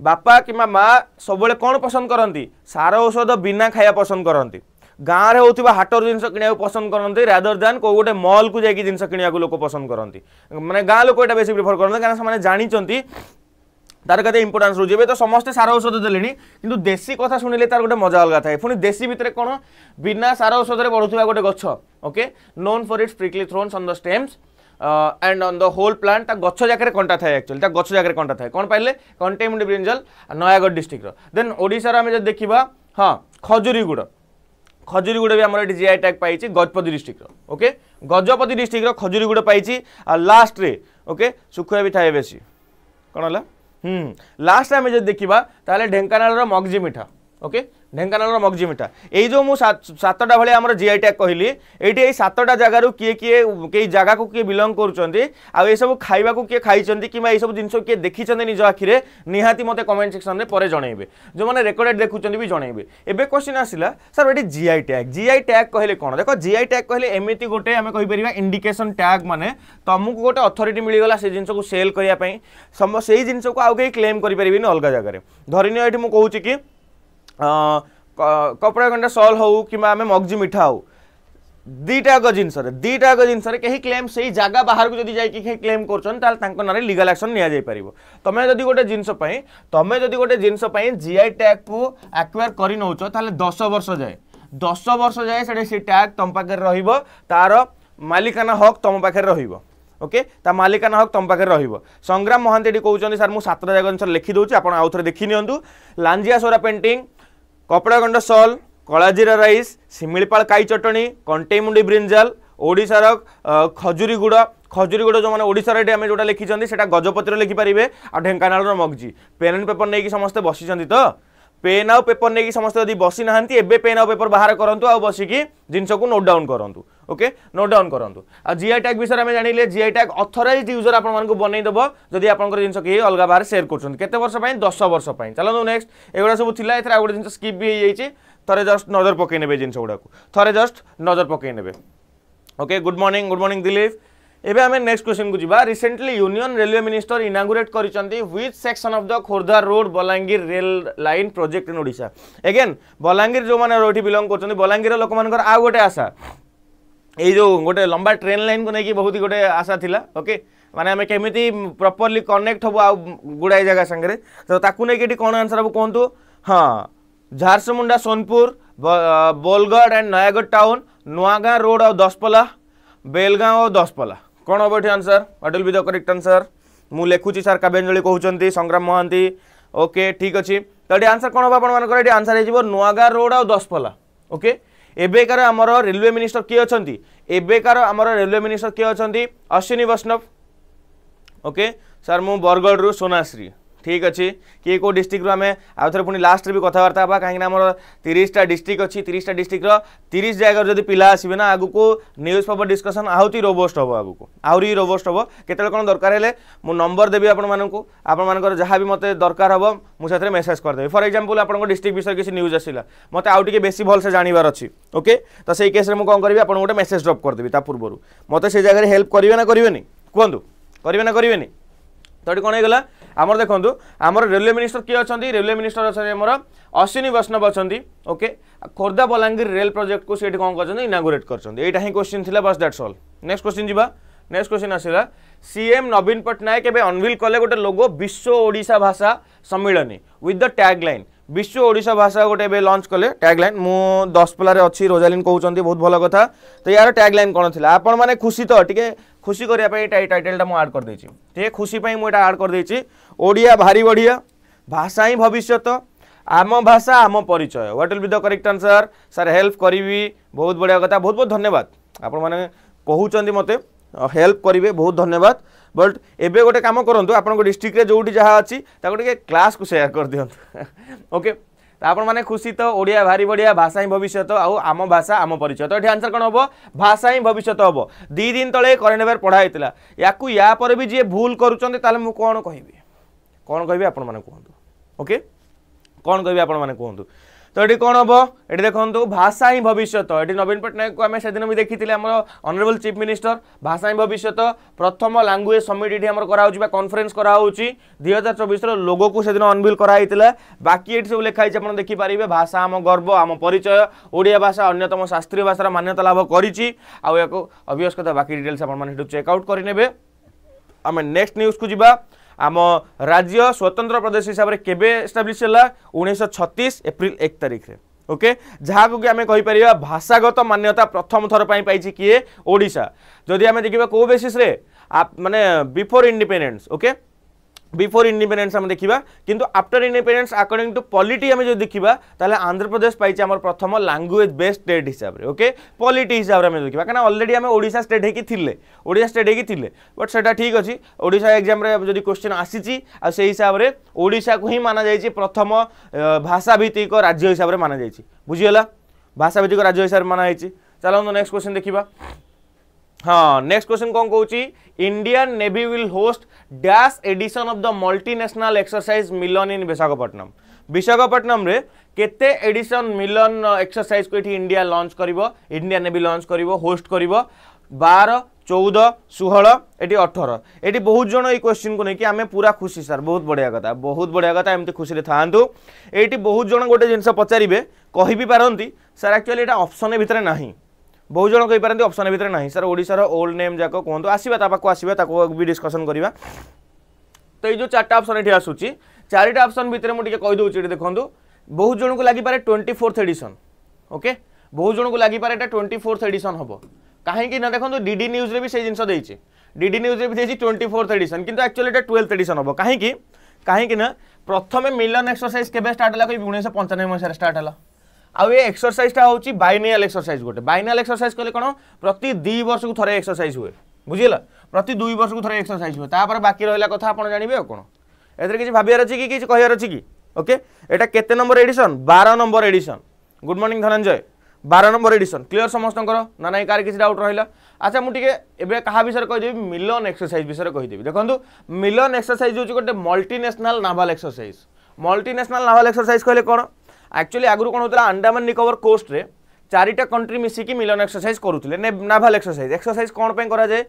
বাপা কিংবা মা সবুলে কোণ পসন্দ করতে সার ঔষধ বিনা খাইয়া পসন্দ করতে ଗାଁରେ ହେଉଥିବା ହାଟରୁ ଜିନିଷ କିଣିବାକୁ ପସନ୍ଦ କରନ୍ତି ରାଦର ଦାନ୍ କେଉଁ ଗୋଟେ ମଲ୍କୁ ଯାଇକି ଜିନିଷ କିଣିବାକୁ ଲୋକ ପସନ୍ଦ କରନ୍ତି ମାନେ ଗାଁ ଲୋକ ଏଇଟା ବେଶୀ ପ୍ରିଫର କରନ୍ତି କାରଣ ସେମାନେ ଜାଣିଛନ୍ତି ତାର କେତେ ଇମ୍ପୋର୍ଟାନ୍ସ ରହୁଛି ଏବେ ତ ସମସ୍ତେ ସାର ଔଷଧ ଦେଲେଣି କିନ୍ତୁ ଦେଶୀ କଥା ଶୁଣିଲେ ତାର ଗୋଟେ ମଜା ଅଲଗା ଥାଏ ପୁଣି ଦେଶୀ ଭିତରେ କ'ଣ ବିନା ସାର ଔଷଧରେ ବଢ଼ୁଥିବା ଗୋଟେ ଗଛ okay known for its prickly thorns on the stems and on the whole plant ତା ଗଛ ଜାଗାରେ କଣ୍ଟା ଥାଏ ଆକ୍ଚୁଆଲି ତା ଗଛ ଜାଗାରେ କଣ୍ଟା ଥାଏ କ'ଣ ପାଇଲେ କଣ୍ଟେମ୍ଡ ବ୍ରିଞ୍ଜଲ ନୟାଗଡ଼ ଡିଷ୍ଟ୍ରିକ୍ଟର ଦେନ୍ ଓଡ଼ିଶାର ଆମେ ଯଦି ଦେଖିବା ହଁ ଖଜୁରୀ ଗୁଡ଼ ଖଜୁରୀଗୁଡ଼ା ବି ଆମର ଏଠି ଜିଆଇ ଟ୍ୟାଗ୍ ପାଇଛି ଗଜପତି ଡିଷ୍ଟ୍ରିକ୍ଟର ଓକେ ଗଜପତି ଡିଷ୍ଟ୍ରିକ୍ଟର ଖଜୁରୀଗୁଡ଼ା ପାଇଛି ଆଉ ଲାଷ୍ଟରେ ଓକେ ଶୁଖୁଆ ବି ଥାଏ ବେଶୀ କ'ଣ ହେଲା ହୁଁ ଲାଷ୍ଟ ଆମେ ଯଦି ଦେଖିବା ତାହେଲେ ଢେଙ୍କାନାଳର ମଗଜି ମିଠା ওকে ঢেঙ্কানালর মগজিমিঠা এই যে মু সাতটা ভাই আমার জিআই ট্যাগ কহিলি এইটি এই সাতটা জায়গার কিয়ে কিয়ে কে জায়গা কিয়ে বিলং করছেন আইসব খাইবা কিয়ে খাইছেন কিংবা এইসব জিনিস কিয়ে দেখিছেন নিজ আখিরে নিহাতি মতো কমেন্ট সেকশনরে পরে জনাইবে যে রেকর্ডেড দেখুম বি জনাইবে এবে কোশ্চিন আসলা স্যার এটি জিআই ট্যাগ জিআই ট্যাগ কহিলে কোণ দেখ জিআই ট্যাগ কহিলে এমিতি গোটে আমি কইপার ইন্ডিকেসন ট্যাগ মানে তুমি গোটে অথরিটি মিলিগলা সেই জিনিসক সেল করা সেই জিনিসক আউ কে ক্লেম করে পারি অলগা জায়গায় ধরিনিও এটি মু কৌছি কি কপড়া গণ্ডা সল হো কিংবা আমি মগজি মিঠা হো দুইটা আগ জিনিসের দুইটা আগ জিনিসের কেহি ক্লেম সেই জায়গা বাহারক যদি যাই কে ক্লেম করছেন তাহলে তাঁর নাঁরে লিগাল আকশন নিয়া যাই পারিব তুমি যদি গোটে জিনিস পাই তুমি যদি গোটে জিনিস পাই জিআই ট্যাগ কু আকুয়ার করে নৌছ তাহলে দশ বর্ষ যায় দশ বর্ষ যায় সেটা সেই ট্যাগ তোম পাখে রহব তার মালিকানা হক তোম পাখে রহব ওকে তা মালিকানা হক তোম পাখে রহব সংগ্রাম মহান্তি এটি কৌন স্যার মু সাতটা জায়গা জিনিস লেখি দেছি আপনার আউথরে দেখি নিউ লাঞ্জিয়া সোরা পেটিং কপড়াগণ্ড সল কলাজিরা রাইস শিমিপাল কাই চটণী কণ্টেইমুন্ডি ব্রিঞ্জাল ওড়িশার খজুরি গুড় খজুরি গুড় যে ওড়িশার এটি আমি যেটা লিখিছেন সেটা গজপতির লিখিপারে আর ঢেঙ্কানাড়র মগজি পেন আন্ড পেপর নেই সমস্তে বসিছেন তো পেন আউ পেপর নেই সমস্তে যদি বসি না এবে পেন আউ পেপর বাহার করতু আউ বসিকি জিনিসক নোট ডাউন করতু ओके नोट डाउन करूँ आ आई टैग विषय आम जि आई टैग अथरइज यूजर आपको बनईदेव जदि आप जिन किए अलग बाहर सेयर करते वर्ष दस वर्ष चलो नेक्स्ट एगुड़ा सब थी एथर आउ गोटे जिन स्कीप भी होती थे जस्ट नजर पकईने जिन गुड़ा थे जस्ट नजर पकईने okay good morning good morning Dilip एवं आम नेक्स्ट क्वेश्चन को जी recently union railway minister inaugurate कर section of the Khordha road Balangir rail line project in ओडा एगेन बलांगीर जो मैंने बिलंग कर बलांगीर लोक आउ गोटे आशा এই যে গোটে লম্বা ট্রেন লাইন কু নেই বহুত গোটে আশা লা ওকে মানে আমি কেমিতি প্রপরলি কনেক্ট হবু আউ গুড়াই জায়গা সাংরে তো তাকে নেই এটি কোণ আনসার হব কুহতু হ্যাঁ ঝারসুমুন্ডা সোনপুর বোলগড় অ্যান্ড নয়াগড় रोड और दसपला बेलगाँव और दसपला कौन हम ये answer what will be the correct answer मुझे लिखुची सर काव्यांजलि कहते संग्राम महांती ओके ठीक अच्छे तो ये आंसर कौन हम आपर ये आंसर हो नुआगा रोड और दसपला ओके एबकार आमर रेलवे मिनिस्टर के अर रेलवे मिनिस्टर के अरे अश्विनी वैष्णव ओके सर सर्म बरगड रु सोनाश्री ঠিক ଅଛି କିଏ କେଉଁ ଡିଷ୍ଟ୍ରିକ୍ଟରୁ ଆମେ ଆଉ ଥରେ ପୁଣି ଲାଷ୍ଟରେ ବି କଥାବାର୍ତ୍ତା ହେବା କାହିଁକିନା ଆମର ତିରିଶଟା ଡିଷ୍ଟ୍ରିକ୍ଟ ଅଛି ତିରିଶଟା ଡିଷ୍ଟ୍ରିକ୍ଟର ତିରିଶ ଜାଗାରୁ ଯଦି ପିଲା ଆସିବେ ନା ଆଗକୁ ନ୍ୟୁଜ୍ ପେପର୍ ଡିସ୍କସନ୍ ଆହୁରି ରୋବୋଷ୍ଟ ହେବ ଆଗକୁ ଆହୁରି ରୋବୋଷ୍ଟ ହେବ କେତେବେଳେ କ'ଣ ଦରକାର ହେଲେ ମୁଁ ନମ୍ବର ଦେବି ଆପଣମାନଙ୍କୁ ଆପଣମାନଙ୍କର ଯାହା ବି ମୋତେ ଦରକାର ହେବ ମୁଁ ସେଥିରେ ମେସେଜ୍ କରିଦେବି ଫର୍ ଏକ୍ଜାମ୍ପଲ୍ ଆପଣଙ୍କ ଡିଷ୍ଟ୍ରିକ୍ଟ ବିଷୟରେ କିଛି ନ୍ୟୁଜ୍ ଆସିଲା ମୋତେ ଆଉ ଟିକେ ବେଶୀ ଭଲସେ ଜାଣିବାର ଅଛି ଓକେ ତ ସେଇ କେସ୍ରେ ମୁଁ କ'ଣ କରିବି ଆପଣଙ୍କୁ ଗୋଟେ ମେସେଜ୍ ଡ୍ରପ୍ କରିଦେବି ତା ପୂର୍ବରୁ ମୋତେ ସେ ଜାଗାରେ ହେଲ୍ପ କରିବେ ନା କରିବେନି କୁହନ୍ତୁ କରିବେ ନା କରିବେନି ତ ଏଠି କ'ଣ ହେଇଗଲା আমার দেখুন আমার রেলওয়ে মিনিষ্টর কি অনেক রেলওয়ে মিনিষ্টর অনেক আমার অশ্বিনী বৈষ্ণব অনেক okay Khordha Balangir rail project কু সেটি কম করছেন ইনাগুরেট করছেন এইটা হি কোশ্চিন লা বস দ্যাটস অল নেক্সট কোশ্চিন যা নেক্সট কোশ্চিন আসলা সিএম নবীন পট্টনাক এবে অনভিল কলে গোটে logo Bishwa Odisha Bhasha Sammilani with the tag line Bishwa Odisha ভাষা গোটে এবে লঞ্চ কলে ট্যাগ লাইন মু দশপলারে অছি রোজালিন কৌছেন বহুত ভালো কথা তো ইয়ার ট্যাগ লাইন কোণ লা আপন মানে খুশি তো টিকে খুশি করা টাইটেলটা মু আড করে দিয়েছি ঠিক খুশি পাই মু এটা আড করে দিয়েছি ଓଡ଼ିଆ ଭାରି ବଢ଼ିଆ ଭାଷା ହିଁ ଭବିଷ୍ୟତ আম ভাষা আম পরিচয় what will be the correct answer sir help করবি বহুত বড়িয়া কথা বহুত বহুত ধন্যবাদ আপন মানে কুমার মতো হেল্প করবে বহুত ধন্যবাদ বট এবে গোটে কাম করতু আপনার ডিস্ট্রিক্টে যেটি যা অছি তাকে টিকি ক্লাসকে সেয়ার করে দিও ওকে আপন মানে খুশি তো ওড়িয়া ভারি বড়িয়া ভাষা হি ভবিষ্যৎ আম ভাষা আম পরিচয় তো এটি আনসর কোণ হব ভাষা হি ভবিষ্যৎ হব দুই দিন তলে করেন্ট আফেয়ার পড়া হয়েছিল ইয়াকু ইয়াপরে বি যে ভুল করছেন তাহলে মু কোণ কহবি କ'ଣ କହିବି ଆପଣମାନେ କୁହନ୍ତୁ ଓକେ କ'ଣ କହିବି ଆପଣମାନେ କୁହନ୍ତୁ ତ ଏଠି କ'ଣ ହେବ ଏଠି ଦେଖନ୍ତୁ ଭାଷା ହିଁ ଭବିଷ୍ୟତ ଏଠି ନବୀନ ପଟ୍ଟନାୟକଙ୍କୁ ଆମେ ସେଦିନ ବି ଦେଖିଥିଲେ ଆମର ଅନରେବଲ୍ ଚିଫ୍ ମିନିଷ୍ଟର ଭାଷା ହିଁ ଭବିଷ୍ୟତ ପ୍ରଥମ ଲାଙ୍ଗୁଏଜ୍ ସମିଟ୍ ଏଠି ଆମର କରାହେଉଛି ବା କନଫରେନ୍ସ କରାହେଉଛି ଦୁଇ ହଜାର ଚବିଶର ଲୋଗୋକୁ ସେଦିନ ଅନବିଲ୍ କରାହେଇଥିଲା ବାକି ଏଠି ସବୁ ଲେଖା ହେଇଛି ଆପଣ ଦେଖିପାରିବେ ଭାଷା ଆମ ଗର୍ବ ଆମ ପରିଚୟ ଓଡ଼ିଆ ଭାଷା ଅନ୍ୟତମ ଶାସ୍ତ୍ରୀୟ ଭାଷାର ମାନ୍ୟତା ଲାଭ କରିଛି ଆଉ ଏହାକୁ ଅଭ୍ୟସ୍କତା ବାକି ଡିଟେଲ୍ସ ଆପଣମାନେ ସେଠୁ ଚେକ୍ ଆଉଟ୍ କରିନେବେ ଆମେ ନେକ୍ସଟ ନ୍ୟୁଜ୍କୁ ଯିବା आम राज्य स्वतंत्र प्रदेश हिसाब से केवे एस्टाब्लीश है उन्नीस छतीस एप्रिल एक तारीख में ओके जहाँको कि आम कहीपर भाषागत मान्यता प्रथम थर पाई किए ओडा जदि आम देखा कौ बेसीस्रे मानने before independence okay before independence আমি দেখা কিন্তু after independence according to polity আমি যদি দেখা তাহলে আন্ধ্রপ্রদেশ পাইছে আমার প্রথম ল্যাঙ্গুয়েজ বেস স্টেট হিসাবে ওকে পলিটি হিসাবে আমি দেখা কেন অলরেডি আমি ওড়শা স্টেট হয়েকি লে ওড়িশা স্টেট হয়েকি লে বট সেটা ঠিক আছে ওড়শা এক্সামে যদি কোশ্চিন আসিছি আর সেই হিসাবে ওড়শাকে হি মানা যাই প্রথম ভাষাভিত্তিক রাজ্য হিসাবে মানা যাই বুঝিগাল ভাষাভিত্তিক রাজ্য হিসাবে মানা হয়েছে চালু নেক্সট কোশ্চিন দেখা हाँ नेक्स्ट क्वेश्चन कौन कौन Indian navy will host dash edition of the multinational exercise Milan in Visakhapatnam Visakhapatnam रे केते एडिशन मिलन एक्सरसाइज को ये इंडिया लॉन्च कर इंडिया नेवी लॉन्च कर होस्ट कर बार 14 16 एटी अठर ये बहुत जन ये क्वेश्चन को लेकिन आम पूरा खुशी सर बहुत बढ़िया कथा बहुत बढ़िया कथा एमती खुशी थातु ये बहुत जन गोटे जिन पचारे कह भी पारती सर एक्चुअली ये अप्सन भितर ना বহু জন কইপারে অপসন ভিতরে না স্যার ওড়শার ওল্ড নেম যাক কুহতু আসবা তা পাখু আসবা তাকে বি ডিসকসন করা তো এই যে চারটা অপসন এটি আসুচি চারিটা অপসন ভিতরে মুখে কইদি এটি দেখুন বহু জনক লাগিপারে টোয়েন্টি ফোর্থ এডিশন ওকে বহু জনক লাগিপারে এটা টোয়েন্টি ফোর্থ এডিশন হব কাহিঁকি না দেখুন ডিডি নিউজরে বি সেই জিনিস দিয়েছি ডিডি নিউজরে বি দিয়েছি টোয়েন্টি ফোর্থ এডিশন কিন্তু আকচুয়ালি এটা টুয়েলথ এডিশন হব কাহিঁকি কাহিঁকি না প্রথমে মিলন এক্সরসাইজ কেবে স্টার্ট হল উনিশশো পঞ্চানবে মশায় স্টার্ট হল ଆଉ ଏ ଏକ୍ସରସାଇଜଟା ହେଉଛି ବାଇନିଆଲ ଏକ୍ସରସାଇଜ ଗୋଟେ ବାଇନିଆଲ ଏକ୍ସରସାଇଜ କଲେ କ'ଣ ପ୍ରତି ଦୁଇ ବର୍ଷକୁ ଥରେ ଏକ୍ସରସାଇଜ ହୁଏ ବୁଝିହେଲା ପ୍ରତି ଦୁଇ ବର୍ଷକୁ ଥରେ ଏକ୍ସରସାଇଜ ହୁଏ ତାପରେ ବାକି ରହିଲା କଥା ଆପଣ ଜାଣିବେ ଆଉ କ'ଣ ଏଥିରେ କିଛି ଭାବିବାର ଅଛି କି କିଛି କହିବାର ଅଛି କି ଓକେ ଏଇଟା କେତେ ନମ୍ବର ଏଡିସନ୍ ବାର number edition good morning Dhananjay ବାର ନମ୍ବର ଏଡିସନ୍ କ୍ଲିଅର ସମସ୍ତଙ୍କର ନା ନାହିଁ କାହାର କିଛି ଡାଉଟ୍ ରହିଲା ଆଚ୍ଛା ମୁଁ ଟିକେ ଏବେ କାହା ବିଷୟରେ କହିଦେବି ମିଲନ ଏକ୍ସରସାଇଜ ବିଷୟରେ କହିଦେବି ଦେଖନ୍ତୁ ମିଲନ ଏକ୍ସରସାଇଜ ହେଉଛି ଗୋଟେ multinational naval exercise multinational naval exercise କହିଲେ କ'ଣ ଆକ୍ଚୁଆଲି ଆଗରୁ କ'ଣ ହେଉଥିଲା ଆଣ୍ଡାମାନ ନିକୋବର କୋଷ୍ଟରେ চারিটা কন্ট্রি মিশিকি মিলন এক্সরসাইজ করুলে নাভাল এক্সরসাইজ এক্সরসাইজ কোণ করাযায়ে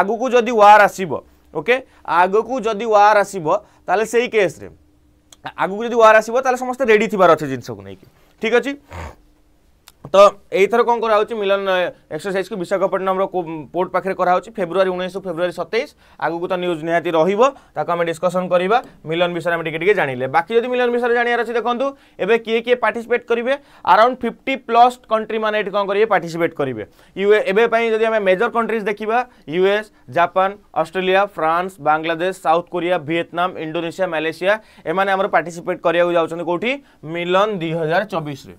আগুকু যদি ওয়ার আসব ওকে আগুকু যদি ওয়ার আসব তাহলে সেই কেস্রে আগুকু যদি ওয়ার আসব তাহলে সমস্ত রেডি থাকার অছে জিনিসক নেই ঠিক আছে তো এইথর কম করা হচ্ছে মিলন এক্সরসাইজ কু বিশাখাপট্টনম পোর্ট পাখে করা হচ্ছে ফেব্রুয়ারি উনিশ ফেব্রুয়ারি সতেইশ আগুক তো নিউজ নিহতি রহব তাকে আমি ডিসকসন করা মিলন বিষয়ে আমি টিকি টিকি জাঁলে বাকি যদি মিলন বিষয়ে জাঁয়ার আছে দেখুন এবে কি কি পার্টিসিপেট করবে আরাউন্ড ফিফটি প্লস কন্ট্রি মানে এটি কম করবে পার্টিসিপেট করবে ইউএ এবে যদি আমি মেজর কন্ট্রিজ দেখা US Japan Australia France Bangladesh South Korea Vietnam Indonesia Malaysia এমানে আমার পার্টিসিপেট করা যাচ্ছেন কোটি মিলন দুই হাজার চবিশে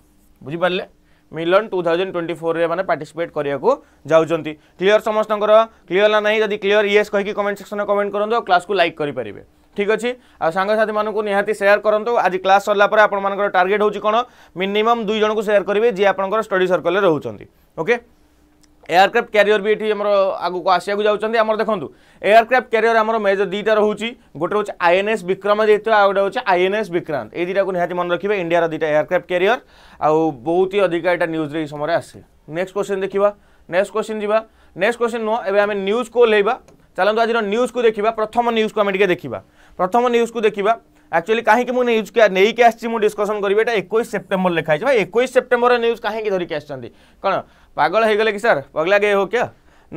বুঝিপারে ମିଲନ୍ ଟୁ ଥାଉଜେଣ୍ଡ ଟ୍ୱେଣ୍ଟି ଫୋର୍ରେ ମାନେ ପାର୍ଟିସିପେଟ୍ କରିବାକୁ ଯାଉଛନ୍ତି କ୍ଲିଅର୍ ସମସ୍ତଙ୍କର କ୍ଲିଅର୍ ନା ନାହିଁ ଯଦି କ୍ଲିଅର୍ ୟେସ୍ କହିକି କମେଣ୍ଟ ସେକ୍ସନ୍ରେ କମେଣ୍ଟ କରନ୍ତୁ ଆଉ କ୍ଲାସ୍କୁ ଲାଇକ୍ କରିପାରିବେ ঠিক আছে আঙ্গসাথী মানুষ নিহতি সেয়ার করতো আজ ক্লাস সরলা পরে আপনার টার্গেট হচ্ছে কোণ মিনিমম দুই জনক সেয়ার করবে যে আপনার স্টডি সর্কলে রোচান ওকে एयरक्राफ्ट क्यारियर भी ये आगक आसाक जाऊँच आम देखो एयरक्राफ्ट क्यारियर आम मेजर दुईटा रोचे गोटे हूँ आईएनएस विक्रमादित्य आ गए हूँ एस विक्रांत ये दुटा को निहाती मन रखिए इंडिया दुटा एयरक्राफ्ट क्यारियर आउ बहुत ही अधिका यहाँ न्यूज समय आसे नेक्स्ट क्वेश्चन देखा नेक्स्ट क्वेश्चन जी नेक्स्ट क्वेश्चन नुह एवं आम न्यूज को ओह्लैवा ଚାଲନ୍ତୁ ଆଜିର ନ୍ୟୁଜ୍କୁ ଦେଖିବା ପ୍ରଥମ ନ୍ୟୁଜ୍କୁ ଆମେ ଟିକେ ଦେଖିବା ପ୍ରଥମ ନ୍ୟୁଜ୍କୁ ଦେଖିବା ଆକ୍ଚୁଆଲି କାହିଁକି ମୁଁ ନ୍ୟୁଜ୍ ନେଇକି ଆସିଛି ମୁଁ ଡିସ୍କସନ୍ କରିବି ଏଇଟା ଏକୋଇଶ ସେପ୍ଟେମ୍ବର ଲେଖା ହେଇଛି ଭାଇ ଏକୋଇଶ ସେପ୍ଟେମ୍ବର ନ୍ୟୁଜ୍ କାହିଁକି ଧରିକି ଆସିଛନ୍ତି କ'ଣ ପାଗଳ ହେଇଗଲେ କି ସାର୍ ପଗଲା କେ ହୋ କ୍ୟା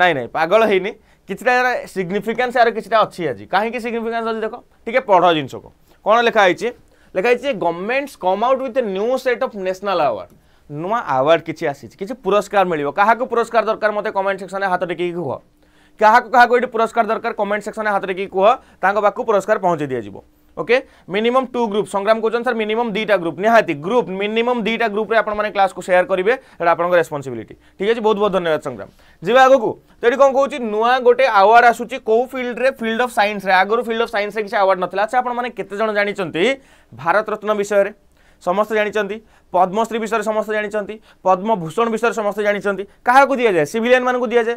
ନାଇଁ ନାଇଁ ପାଗଳ ହେଇନି କିଛିଟା ଏହାର ସିଗ୍ନିଫିକାନ୍ସ ଏହାର କିଛିଟା ଅଛି ଆଜି କାହିଁକି ସିଗ୍ନିଫିକାନ୍ସ ଅଛି ଦେଖ ଟିକେ ପଢ଼ ଜିନିଷକୁ କ'ଣ ଲେଖା ହେଇଛି ଲେଖା ହେଇଛି governments come out with new set of national award ନୂଆ ଆୱାର୍ଡ଼ କିଛି ଆସିଛି କିଛି ପୁରସ୍କାର ମିଳିବ କାହାକୁ ପୁରସ୍କାର ଦରକାର ମୋତେ କମେଣ୍ଟ ସେକ୍ସନରେ ହାତ ଟେକିକି କୁହ କାହାକୁ କାହାକୁ ଏଠି ପୁରସ୍କାର ଦରକାର କମେଣ୍ଟ ସେକ୍ସନରେ ହାତ ଟେକି କୁହ ତାଙ୍କ ପାଖକୁ ପୁରସ୍କାର ପହଞ୍ଚେଇ ଦିଆଯିବ okay minimum two group Sangram কোচন স্যার মিনিমম দুইটা গ্রুপ নিহাতি গ্রুপ মিনিমম দুইটা গ্রুপে আপনার ক্লাসকে সেয়ার করবে সেটা আপনার রেসপন্সিবিলিটি ঠিক আছে বহু বহু ধন্যবাদ সংগ্রাম যা আগুক তো এটি কম কৌছি নূয়া গোটে আওয়ার্ড আসুচি কেউ ফিল্ডে ফিল্ড অফ সাইন্সরে আগর ফিল্ড অফ সাইন্সরে কিছু আওয়ার্ড নথিলা আচ্ছা আপনার কেতজন জাঁচান ভারতরত্ন বিষয়ে ସମସ୍ତେ ଜାଣିଛନ୍ତି ପଦ୍ମଶ୍ରୀ ବିଷୟରେ ସମସ୍ତେ ଜାଣିଛନ୍ତି ପଦ୍ମଭୂଷଣ ବିଷୟରେ ସମସ୍ତେ ଜାଣିଛନ୍ତି କାହାକୁ ଦିଆଯାଏ ସିଭିଲିଆନମାନଙ୍କୁ ଦିଆଯାଏ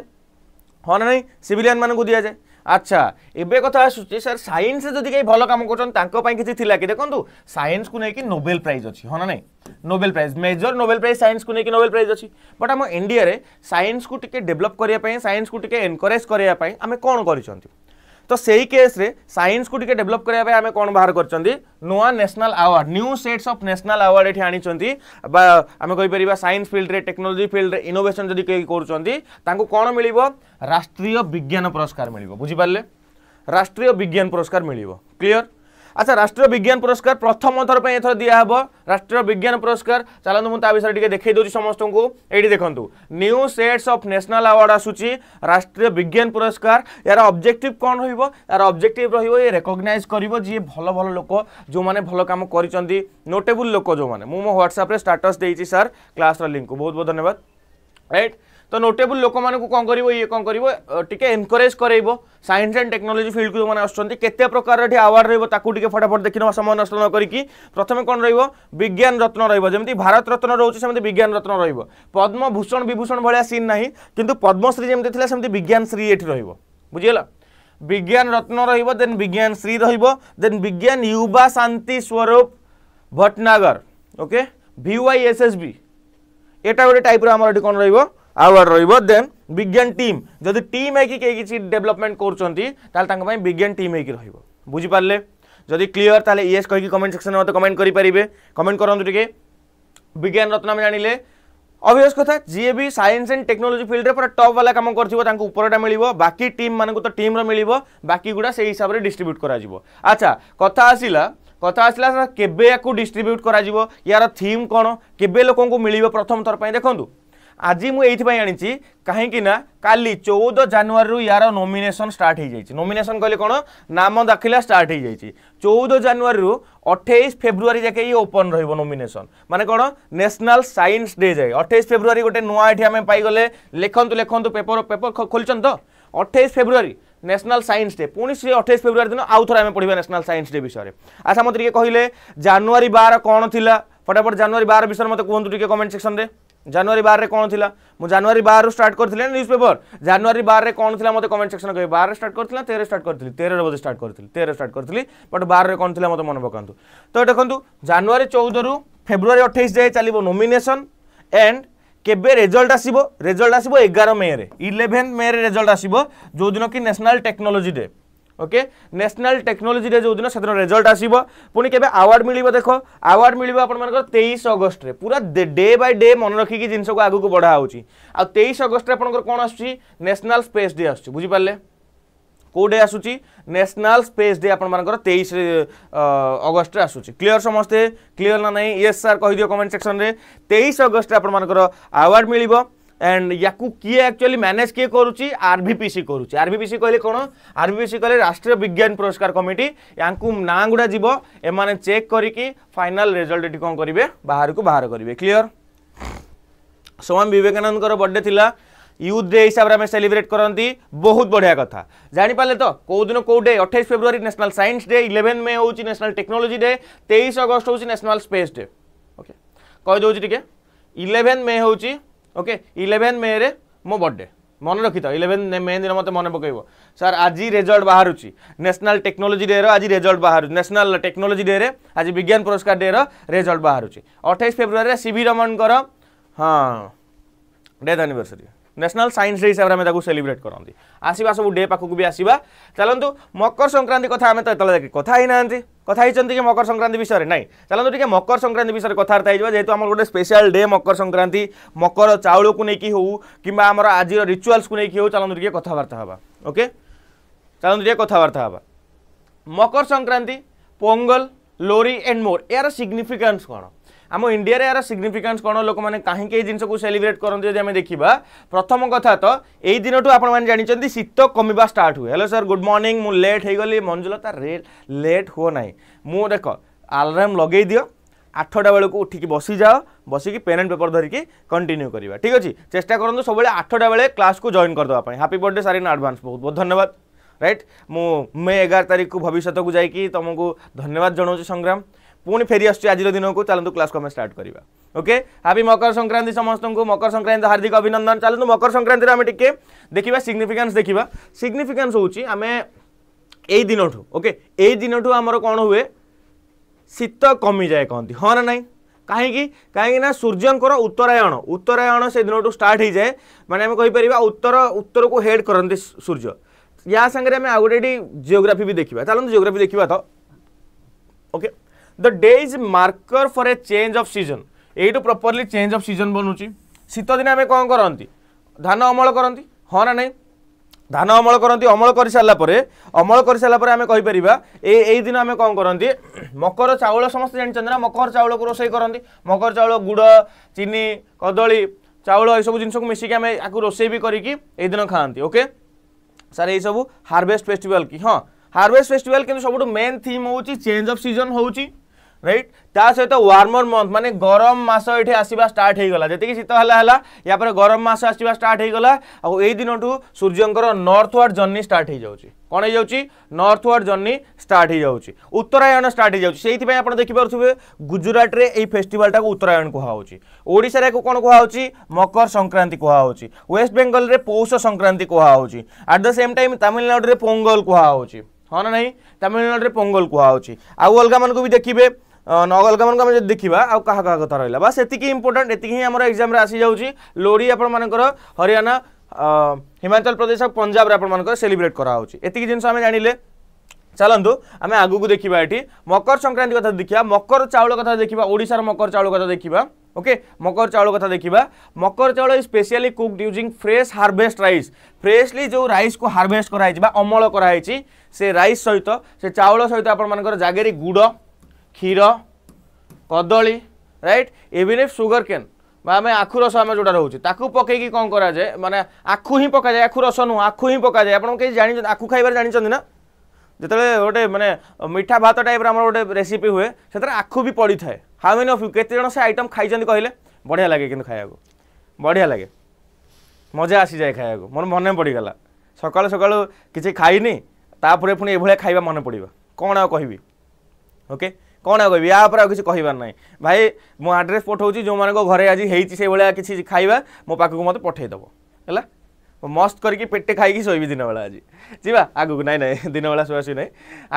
ହଁ ନା ନାହିଁ ସିଭିଲିଆନ୍ମାନଙ୍କୁ ଦିଆଯାଏ আচ্ছা এবে কথা আসুছে স্যার সাইন্সে যদি কে ভালো কাম করছেন তাঁক পাই কিছু থিলা কি দেখুন সাইন্স কু নেকি নোবেল প্রাইজ অছি হ্যাঁ না নাই Nobel prize major Nobel prize science কু নেকি নোবেল প্রাইজ অছি বট আম ইন্ডিয়ারে সাইন্স কু টিকে ডেভেলপ করিয়া পাই সাইন্স কু টিকে এনকরেজ করিয়া পাই আমি কোন করিছন্তি तो सही केस रे साइंस को टिके डेवलप करिया बे कोन बाहर करचंदी नोआ national award new sets of national award एठी आनी बा आमे कहि परिबा साइंस फील्ड रे टेक्नोलॉजी फील्ड रे इनोवेशन जदी के करचंदी तांको कोन मिलिबो राष्ट्रीय विज्ञान पुरस्कार मिलिबो बुझी राष्ट्रीय विज्ञान पुरस्कार मिलिबो क्लियर আচ্ছা রাষ্ট্রীয় বিজ্ঞান পুরস্কার প্রথম থর এথর দিয়া হব রাষ্ট্রীয় বিজ্ঞান পুরস্কার চালু মু তা বিষয়ে টিকি দেখাই দেছি সমস্ত এইটি দেখুন new sets of national award আসুচি রাষ্ট্রীয় বিজ্ঞান পুরস্কার ইয়ার অবজেক্টিভ কম রহব ইয়ার অবজেক্টিভ রহব এ রেকগনাইজ করব যে ভাল ভাল লোক যে ভাল কাম করছেন নোটেবল লোক যে মু হোয়াটসঅ্যাপে স্টাটস দিয়েছি স্যার ক্লাসর লিঙ্ক বহু বহু ধন্যবাদ রাইট ତ ନୋଟେବୁଲ ଲୋକମାନଙ୍କୁ କ'ଣ କରିବ ଇଏ କ'ଣ କରିବ ଟିକେ ଏନକରେଜ କରାଇବ ସାଇନ୍ସ ଆଣ୍ଡ ଟେକ୍ନୋଲୋଜି ଫିଲ୍ଡକୁ ଯେଉଁମାନେ ଆସୁଛନ୍ତି କେତେ ପ୍ରକାରର ଏଠି ଆୱାର୍ଡ଼ ରହିବ ତାକୁ ଟିକେ ଫଟାଫଟ ଦେଖିନେବା ସମୟ ନଷ୍ଟ ନ କରିକି ପ୍ରଥମେ କ'ଣ ରହିବ ବିଜ୍ଞାନ ରତ୍ନ ରହିବ ଯେମିତି ଭାରତ ରତ୍ନ ରହୁଛି ସେମିତି ବିଜ୍ଞାନ ରତ୍ନ ରହିବ ପଦ୍ମଭୂଷଣ ବିଭୂଷଣ ଭଳିଆ ସିନ୍ ନାହିଁ କିନ୍ତୁ ପଦ୍ମଶ୍ରୀ ଯେମିତି ଥିଲା ସେମିତି ବିଜ୍ଞାନଶ୍ରୀ ଏଠି ରହିବ ବୁଝିଗଲା ବିଜ୍ଞାନ ରତ୍ନ ରହିବ ଦେନ୍ ବିଜ୍ଞାନଶ୍ରୀ ରହିବ ଦେନ୍ ବିଜ୍ଞାନ ୟୁବା ଶାନ୍ତି ସ୍ୱରୂପ ଭଟନାଗର ଓକେ ଭିୱାଇଏସ୍ଏସ୍ବି ଏଇଟା ଗୋଟେ ଟାଇପ୍ର ଆମର ଏଠି କ'ଣ ରହିବ আবার রইব দেন বিজ্ঞান টিম যদি টিম হয়েকি কে কিছু ডেভেলপমেন্ট করছেন তাহলে তাঁর বিজ্ঞান টিম হয়েকি রহব বুঝিপারে যদি ক্লিয়র তাহলে ইয়েস কী কমেন্ট সেকশন মতো কমেন্ট করে পারে কমেন্ট করতু টিকি বিজ্ঞান রত্ন আমি জাঁলে অভিয়াস কথা যিয়ে বি সাইন্স এন্ড টেকনোলোজি ফিল্ডে পুরা টপ বালা কাম করথিব তাঙ্কু উপরটা মিলিব বাকি টিম মানুষ তো টিমর মিলিব বাকি গুড়া সেই হিসাবে ডিস্ট্রিবিউট করা যাব আচ্ছা কথা আসিলা কথা আসিলা কেবে ইয়াকু ডিস্ট্রিবিউট করা যাব ইয়ার থিম কোন কেবে লোকଙ୍କୁ মিলিব প্রথম থর পাই দেখন্তু আজি মু এইপাই আনিছি কাহিঁকি না কালি চৌদ জানুয়ারি ইয়ার নমিনেসন স্টার্ট হয়ে যাই নমিনেসন কলে কোণ নাম দাখিলা স্টার্ট হয়ে যাই চৌদ জানুয়ারি অঠেইশ ফেব্রুয়ারি যাকে ইয়ে ওপন রহব নমিনেসন মানে কোণ ন্যাশনাল সাইন্স ডে যায় অঠেইশ ফেব্রুয়ারি গোটে নয় এটি আমি পাইগলে লেখন্তু লেখন্তু পেপর পেপর খোলছন তো অঠেইশ ফেব্রুয়ারি ন্যাশনাল সাইন্স ডে পুঁ সে অঠেইশ ফেব্রুয়ারি দিন আউ থরে আমি পড়া ন্যাশনাল সাইন্স ডে বিষয়ে আচ্ছা মতো টিকি কহিলেন জানুয়ারি বার কোণ লা ফটাফট জানুয়ারি বার বিষয়ে মতো কুহতু টিকি কমেন্ট সেকশন ଜାନୁଆରୀ ବାରରେ କ'ଣ ଥିଲା ମୁଁ ଜାନୁଆରୀ ବାରରୁ ଷ୍ଟାର୍ଟ କରିଥିଲି ନା ନ୍ୟୁଜ୍ ପେପର ଜାନୁଆରୀ ବାରରେ କ'ଣ ଥିଲା ମୋତେ କମେଣ୍ଟ ସେକ୍ସନ୍ କହିବେ ବାରରେ ଷ୍ଟାର୍ଟ କରିଥିଲା ତେରରେ ଷ୍ଟାର୍ଟ କରିଥିଲି ତେରରେ ବୋଧେ ଷ୍ଟାର୍ଟ କରିଥିଲି ତେରରେ ଷ୍ଟାର୍ଟ କରିଥିଲି ବଟ୍ ବାରରେ କ'ଣ ଥିଲା ମୋତେ ମନେ ପକାନ୍ତୁ ତ ଦେଖନ୍ତୁ ଜାନୁଆରୀ ଚଉଦରୁ ଫେବୃଆରୀ ଅଠେଇଶ ଯାଏ ଚାଲିବ ନୋମିନେସନ୍ ଆଣ୍ଡ କେବେ ରେଜଲ୍ଟ ଆସିବ ରେଜଲ୍ଟ ଆସିବ ଏଗାର ମେରେ ଇଲେଭେନ୍ ମେରେ ରେଜଲ୍ଟ ଆସିବ ଯେଉଁଦିନ କି national technology day okay national technology day যেদিন সেদিন রেজল্ট আসব পুঁ কেবে আওয়ার্ড মিলব দেখ আওয়ার্ড মিলব আপনার তেইশ অগস্টে পুরা ডে বাই ডে মনে রাখি জিনিসক আগুক বড়া হচ্ছে আইশ অগস্টে আপনার কোণ আসছে ন্যাশনাল স্পেস ডে আসছে বুঝিপারে কেউ ডে আসুচি ন্যাশনাল স্পেস ডে আপনার তেইশ অগস্টে আসুচি ক্লিয়র সমস্তে ক্লিয়র না নাই ইয়েস স্যার কহিদিও কমেন্ট সেকশনরে তেইশ অগস্টে আপনার আওয়ার্ড মিলব एंड या किए एक्चुअली मैनेज किए करुच्ची आरभीपीसी करुच्ची आरभीपीसी कहले कौन आरभीपीसी कहले राष्ट्रीय विज्ञान पुरस्कार कमिटी या ना गुड़ा जीव एम चेक करके फाइनाल रेजल्ट ये कौन करेंगे बाहर को बाहर करेंगे क्लीयर स्वामी बेकानंद बर्थडे थी ୟୁଥ୍ ଡେ ହିସାବରେ ଆମେ ସେଲିବ୍ରେଟ୍ କରନ୍ତି ବହୁତ ବଢ଼ିଆ କଥା ଜାଣିପାରିଲେ ତ କେଉଁଦିନ କେଉଁ ଡେ ଅଠେଇଶ February national science day eleven May ହେଉଛି ନ୍ୟାସନାଲ୍ ଟେକ୍ନୋଲୋଜି ଡେ ତେଇଶ ଅଗଷ୍ଟ ହେଉଛି ନ୍ୟାସନାଲ୍ ସ୍ପେସ୍ ଡେ ଓକେ କହିଦେଉଛି ଟିକେ ଇଲେଭେନ୍ ମେ ହେଉଛି ওকে ইলেভেন মে'ରେ ମୋ ବର୍ଥଡେ ମନେ ରଖିଥାଅ ଇଲେଭେନ୍ ମେ ଦିନ ମୋତେ ମନେ ପକାଇବ ସାର୍ ଆଜି ରେଜଲ୍ଟ ବାହାରୁଛି ନ୍ୟାସନାଲ୍ ଟେକ୍ନୋଲୋଜି ଡେ'ର ଆଜି ରେଜଲ୍ଟ ବାହାରୁଛି ନ୍ୟାସନାଲ୍ ଟେକ୍ନୋଲୋଜି ଡେ'ରେ ଆଜି ବିଜ୍ଞାନ ପୁରସ୍କାର ଡେ'ର ରେଜଲ୍ଟ ବାହାରୁଛି ଅଠେଇଶ ଫେବୃଆରୀରେ ସି ଭି ରମଣଙ୍କର ହଁ death anniversary national science day হিসাবে আমি তাকে সেলিব্রেট করতে আসবা সব ডে পাখক বি আসবা চলতু মকর সংক্রান্তি কথা আমি তো এতলে কথা হই না কথা হয়েছেন কি মকর সংক্রান্তি বিষয়ে নাই চলতু টিকি মকর সংক্রান্তি বিষয়ে কথাবার্তা হয়ে যেহেতু আমার গোটে স্পেশাল ডে মকর সংক্রান্তি মকর চাউলকু নেই হো কিংবা আমার আজির রিচুয়ালসু নেই হো চলতু টিকি কথাবার্তা হবা ওকে চলতু টিকি কথাবার্তা হবা মকর সংক্রান্তি পোঙ্গল লোরি এন্ড মোর এর সিগনিফিকান্স কোণ ଆମ ଇଣ୍ଡିଆରେ ଏହାର ସିଗ୍ନିଫିକାନ୍ସ କ'ଣ ଲୋକମାନେ କାହିଁକି ଏଇ ଜିନିଷକୁ ସେଲିବ୍ରେଟ୍ କରନ୍ତି ଯଦି ଆମେ ଦେଖିବା ପ୍ରଥମ କଥା ତ ଏଇ ଦିନଠୁ ଆପଣମାନେ ଜାଣିଛନ୍ତି ଶୀତ କମିବା ଷ୍ଟାର୍ଟ ହୁଏ ହ୍ୟାଲୋ ସାର୍ ଗୁଡ୍ ମର୍ଣ୍ଣିଂ ମୁଁ ଲେଟ୍ ହେଇଗଲି ମଞ୍ଜୁଲତା ଲେଟ୍ ହୁଅ ନାହିଁ ମୁଁ ଦେଖ ଆଲାର୍ମ ଲଗେଇ ଦିଅ আঠটা বেড়ে উঠিকি বসি যাও বসিকি পেন আন্ড পেপর ধরিকি কন্টিনিউ করা ঠিক আছে চেষ্টা করতো সবুলে আঠটা বেড়ে ক্লাসক জয়েন করেদেওয়া happy birthday sir in advance বহুত বহুত ধন্যবাদ রাইট মু মে এগার তারিখ ভবিষ্যতক যাই তোমাকে ধন্যবাদ জনাওছি সংগ্রাম ପୁଣି ଫେରି ଆସୁଛି ଆଜିର ଦିନକୁ ଚାଲନ୍ତୁ କ୍ଲାସ୍କୁ ଆମେ ଷ୍ଟାର୍ଟ କରିବା ଓକେ ହାପି ମକର ସଂକ୍ରାନ୍ତି ସମସ୍ତଙ୍କୁ ମକର ସଂକ୍ରାନ୍ତି ହାର୍ଦ୍ଦିକ ଅଭିନନ୍ଦନ ଚାଲନ୍ତୁ ମକର ସଂକ୍ରାନ୍ତିରେ ଆମେ ଟିକେ ଦେଖିବା ସିଗ୍ନିଫିକାନ୍ସ ଦେଖିବା ସିଗ୍ନିଫିକାନ୍ସ ହେଉଛି ଆମେ ଏଇ ଦିନଠୁ ଓକେ ଏଇ ଦିନଠୁ ଆମର କ'ଣ ହୁଏ ଶୀତ କମିଯାଏ କହନ୍ତି ହଁ ନା ନାହିଁ କାହିଁକି କାହିଁକିନା ସୂର୍ଯ୍ୟଙ୍କର ଉତ୍ତରାୟଣ ଉତ୍ତରାୟଣ ସେଦିନଠୁ ଷ୍ଟାର୍ଟ ହେଇଯାଏ ମାନେ ଆମେ କହିପାରିବା ଉତ୍ତର ଉତ୍ତରକୁ ହେଡ୍ କରନ୍ତି ସୂର୍ଯ୍ୟ ୟା ସାଙ୍ଗରେ ଆମେ ଆଉ ଗୋଟେ ଏଠି ଜିଓଗ୍ରାଫି ବି ଦେଖିବା ଚାଲନ୍ତୁ ଜିଓଗ୍ରାଫି ଦେଖିବା ତ okay the day is marker for a change of season এইটু প্রপরলি চেঞ্জ অফ সিজন বনুছি শীতদিনে আমি কম করতে ধান অমল করতে হ্যাঁ না নাই ধান অমল করতে অমল করে সারা পরে অমল করে সারা পরে আমি কইপার এই এই দিন আমি কম করতে মকর চাউল সমস্ত জাঁচান না মকর চাউলকে রোষেই করতে মকর চাউল গুড় চিনি কদলী চাউল এইসব জিনিসকে মিশিকি আমি আকু রোষেই বি করি এই দিন খাঁতি ওকে স্যার এইসব হারভেস্ট ফেস্টিভাল কি হ্যাঁ হারভেস্ট ফেস্টিভাল কিন্তু সবুঠ মেন থিম হচ্ছে চেঞ্জ অফ সিজন হচ্ছে রাইট তা সহিত ওয়ার্মর মন্থ মানে গরম মাস এটি আসবা স্টার্ট হয়ে গলা যেত শীত হল হল ইয়াপরে গরম মাস আসবা স্টার্ট হয়ে গলা এই দিনঠু সূর্যঙ্কর নর্থওয়ার্ড জর্নি স্টার্ট হয়ে যাচ্ছে কোণ হয়ে যাচ্ছে নর্থওয়ার্ড জর্নি স্টার্ট হয়ে যাচ্ছে উত্তরায়ণ স্টার্ট হয়ে যাচ্ছে সেইপাই আপনার দেখিপারে গুজরাটে এই ফেস্টিভালটা উত্তরায়ণ কুহাচ্ছে ওড়শার কোণ কুহাচ্ছে মকর সংক্রান্তি কুহাচ্ছে ওয়েস্ট বেঙ্গলের পৌষ সংক্রান্তি কুহাচ্ছে আট দ সেম টাইম তামিলনাড়ুরে পোঙ্গল কুহাচ্ছে ହଁ ନା ନାହିଁ ତାମିଲନାଡ଼ୁରେ ପୋଙ୍ଗଲ କୁହାହେଉଛି ଆଉ ଅଲଗାମାନଙ୍କୁ ବି ଦେଖିବେ ନଗଲକାମନ ଆମେ ଯଦି ଦେଖିବା ଆଉ କାହା କାହା କଥା ରହିଲା ବା ସେତିକି ଇମ୍ପୋର୍ଟାଣ୍ଟ ଏତିକି ହିଁ ଆମର ଏକ୍ଜାମ୍ରେ ଆସିଯାଉଛି ଲୋଡ଼ି ଆପଣମାନଙ୍କର ହରିୟାଣା ହିମାଚଳ ପ୍ରଦେଶ ଆଉ ପଞ୍ଜାବରେ ଆପଣମାନଙ୍କର ସେଲିବ୍ରେଟ୍ କରାହେଉଛି ଏତିକି ଜିନିଷ ଆମେ ଜାଣିଲେ ଚାଲନ୍ତୁ ଆମେ ଆଗକୁ ଦେଖିବା ଏଠି ମକର ସଂକ୍ରାନ୍ତି କଥା ଦେଖିବା ମକର ଚାଉଳ କଥା ଦେଖିବା ଓଡ଼ିଶାର ମକର ଚାଉଳ କଥା ଦେଖିବା ओके मकर चाउल कथा देखा Makar Chaula specially cooked using fresh harvest rice freshly जो रईस को हार्भेस्ट कराई अमल कराई से रईस सहित से चाउल सहित आपर जगेरी गुड़ ক্ষীর কদলী রাইট ইভিন ইফ সুগার কেন বা আমি আখু রস আমি যেটা রয়েছে তাকে পকাইকি কম করা যায় মানে আখু হি পকা যায় আখু রস নুহ আখু হি পকা যায় আপনার কিছু জানি আখু খাইবার জাঁচান না যেতবে গোটে মানে মিঠা ভাত টাইপর আমার গোটে রেসিপি হুয়ে সেটা আখু বি পড়ি থাকে হাউ মেনি অফ ইউ কেতে জন সে আইটম খাইছেন কহিলে বঢ়িয়া লাগে কিন্তু খাইবাকে বঢ়িয়া লাগে মজা আসি যায় খাইবাকে মোর মনে পড়িগলা সকাল সকাল কিছু খাইনি তাপরে পুঁ এভাবে খাইবা মনে পড়া কোণ আহ কহবি ওকে କ'ଣ ଆଉ କହିବି ୟା ଉପରେ ଆଉ କିଛି କହିବାର ନାହିଁ ଭାଇ ମୁଁ ଆଡ୍ରେସ୍ ପଠାଉଛି ଯେଉଁମାନଙ୍କ ଘରେ ଆଜି ହେଇଛି ସେଇଭଳିଆ କିଛି ଖାଇବା ମୋ ପାଖକୁ ମୋତେ ପଠାଇଦେବ ହେଲା ମସ୍ତ କରିକି ପେଟେ ଖାଇକି ଶୋଇବି ଦିନବେଳା ଆଜି ଯିବା ଆଗକୁ ନାଇଁ ନାଇଁ ଦିନବେଳା ଶୋଆଶୋଇ ନାହିଁ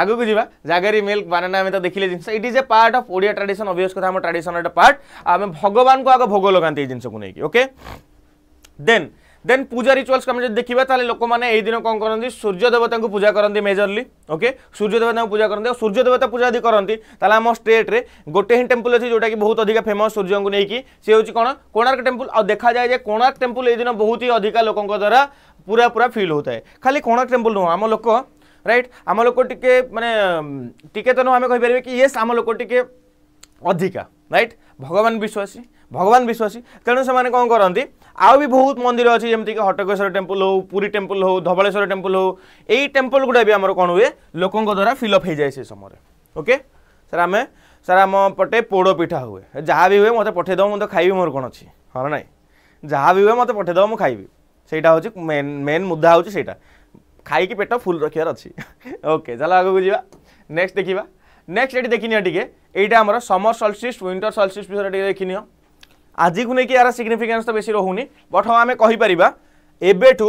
ଆଗକୁ ଯିବା ଜାଗାରୀ ମିଲ୍କ ବାନାନା ଆମେ ତ ଦେଖିଲେ ଜିନିଷ it is a part of Odia tradition ଅଭିୟସ୍ କଥା ଆମ ଟ୍ରାଡିସନ୍ ଏଟା ପାର୍ଟ ଆମେ ଭଗବାନଙ୍କୁ ଆଗ ଭୋଗ ଲଗାନ୍ତି ଏଇ ଜିନିଷକୁ ନେଇକି ଓକେ ଦେନ୍ দেন পূজা রিচুয়ালস আমি যদি দেখা তাহলে লোক মানে এই দিন কম করতে সূর্য দেবতা পূজা করতে মেজরলি ওকে সূর্য দেবতা পূজা করতে সূর্য দেবতা পূজা যদি করতে তাহলে আমার স্টেট্রে গোটে হি টেম্পল আছে যেটা কি বহুত অধিক ফেমস সূর্যকে নিয়ে সে হচ্ছে কোণ কোণার্ক টেম্পল আখা যায় যে কোণার্ক টেম্পল এই দিন বহুত হি অধিক লোক দ্বারা পুরা পুরা ফিল হোতা খালি কোণার্ক টেম্পল নুহ আমার লোক রাইট আমার লোক টিকে মানে টিকে তো নুহ আমি কইপার কি ইয়েস আমার লোক টিকে অধিকা রাইট ভগবান বিশ্বাসী ভগবান বিশ্বাসী তেমন সে কম করতে আউ বি বহুত মন্দির অছি যেমি হটকেশ্বর টেম্পল হো পুরী টেম্পল হো ধবলেশ্বর টেম্পল হো এই টেম্পল গুড়া বি আমার কম হুয়ে লোক দ্বারা ফিলঅপ হয়ে যায় সে সময় ওকে স্যার আমি স্যার আম পটে পোড় পিঠা হুয়ে যা বি হুয়ে মতো পঠাই দেব মু খাইবি মোর কোণ অছি হ্যাঁ না যা বি হুয়ে মতো পঠাই দেব মু খাইবি সেইটা হচ্ছে মেন মেন মুদ্দা হচ্ছে সেইটা খাইকি পেট ফুল রখিবার অছি ওকে চাল আগুক যা নেক্সট দেখিবা নেক্সট এটি দেখি নিও টিকে এইটা আমার সমর সলস্টিস উইন্টর সলস্টিস বিষয়ে টিকে দেখি নিও ଆଜିକୁ ନେଇକି ଏହାର ସିଗ୍ନିଫିକାନ୍ସ ତ ବେଶୀ ରହୁନି ବଟ୍ ହଁ ଆମେ କହିପାରିବା ଏବେଠୁ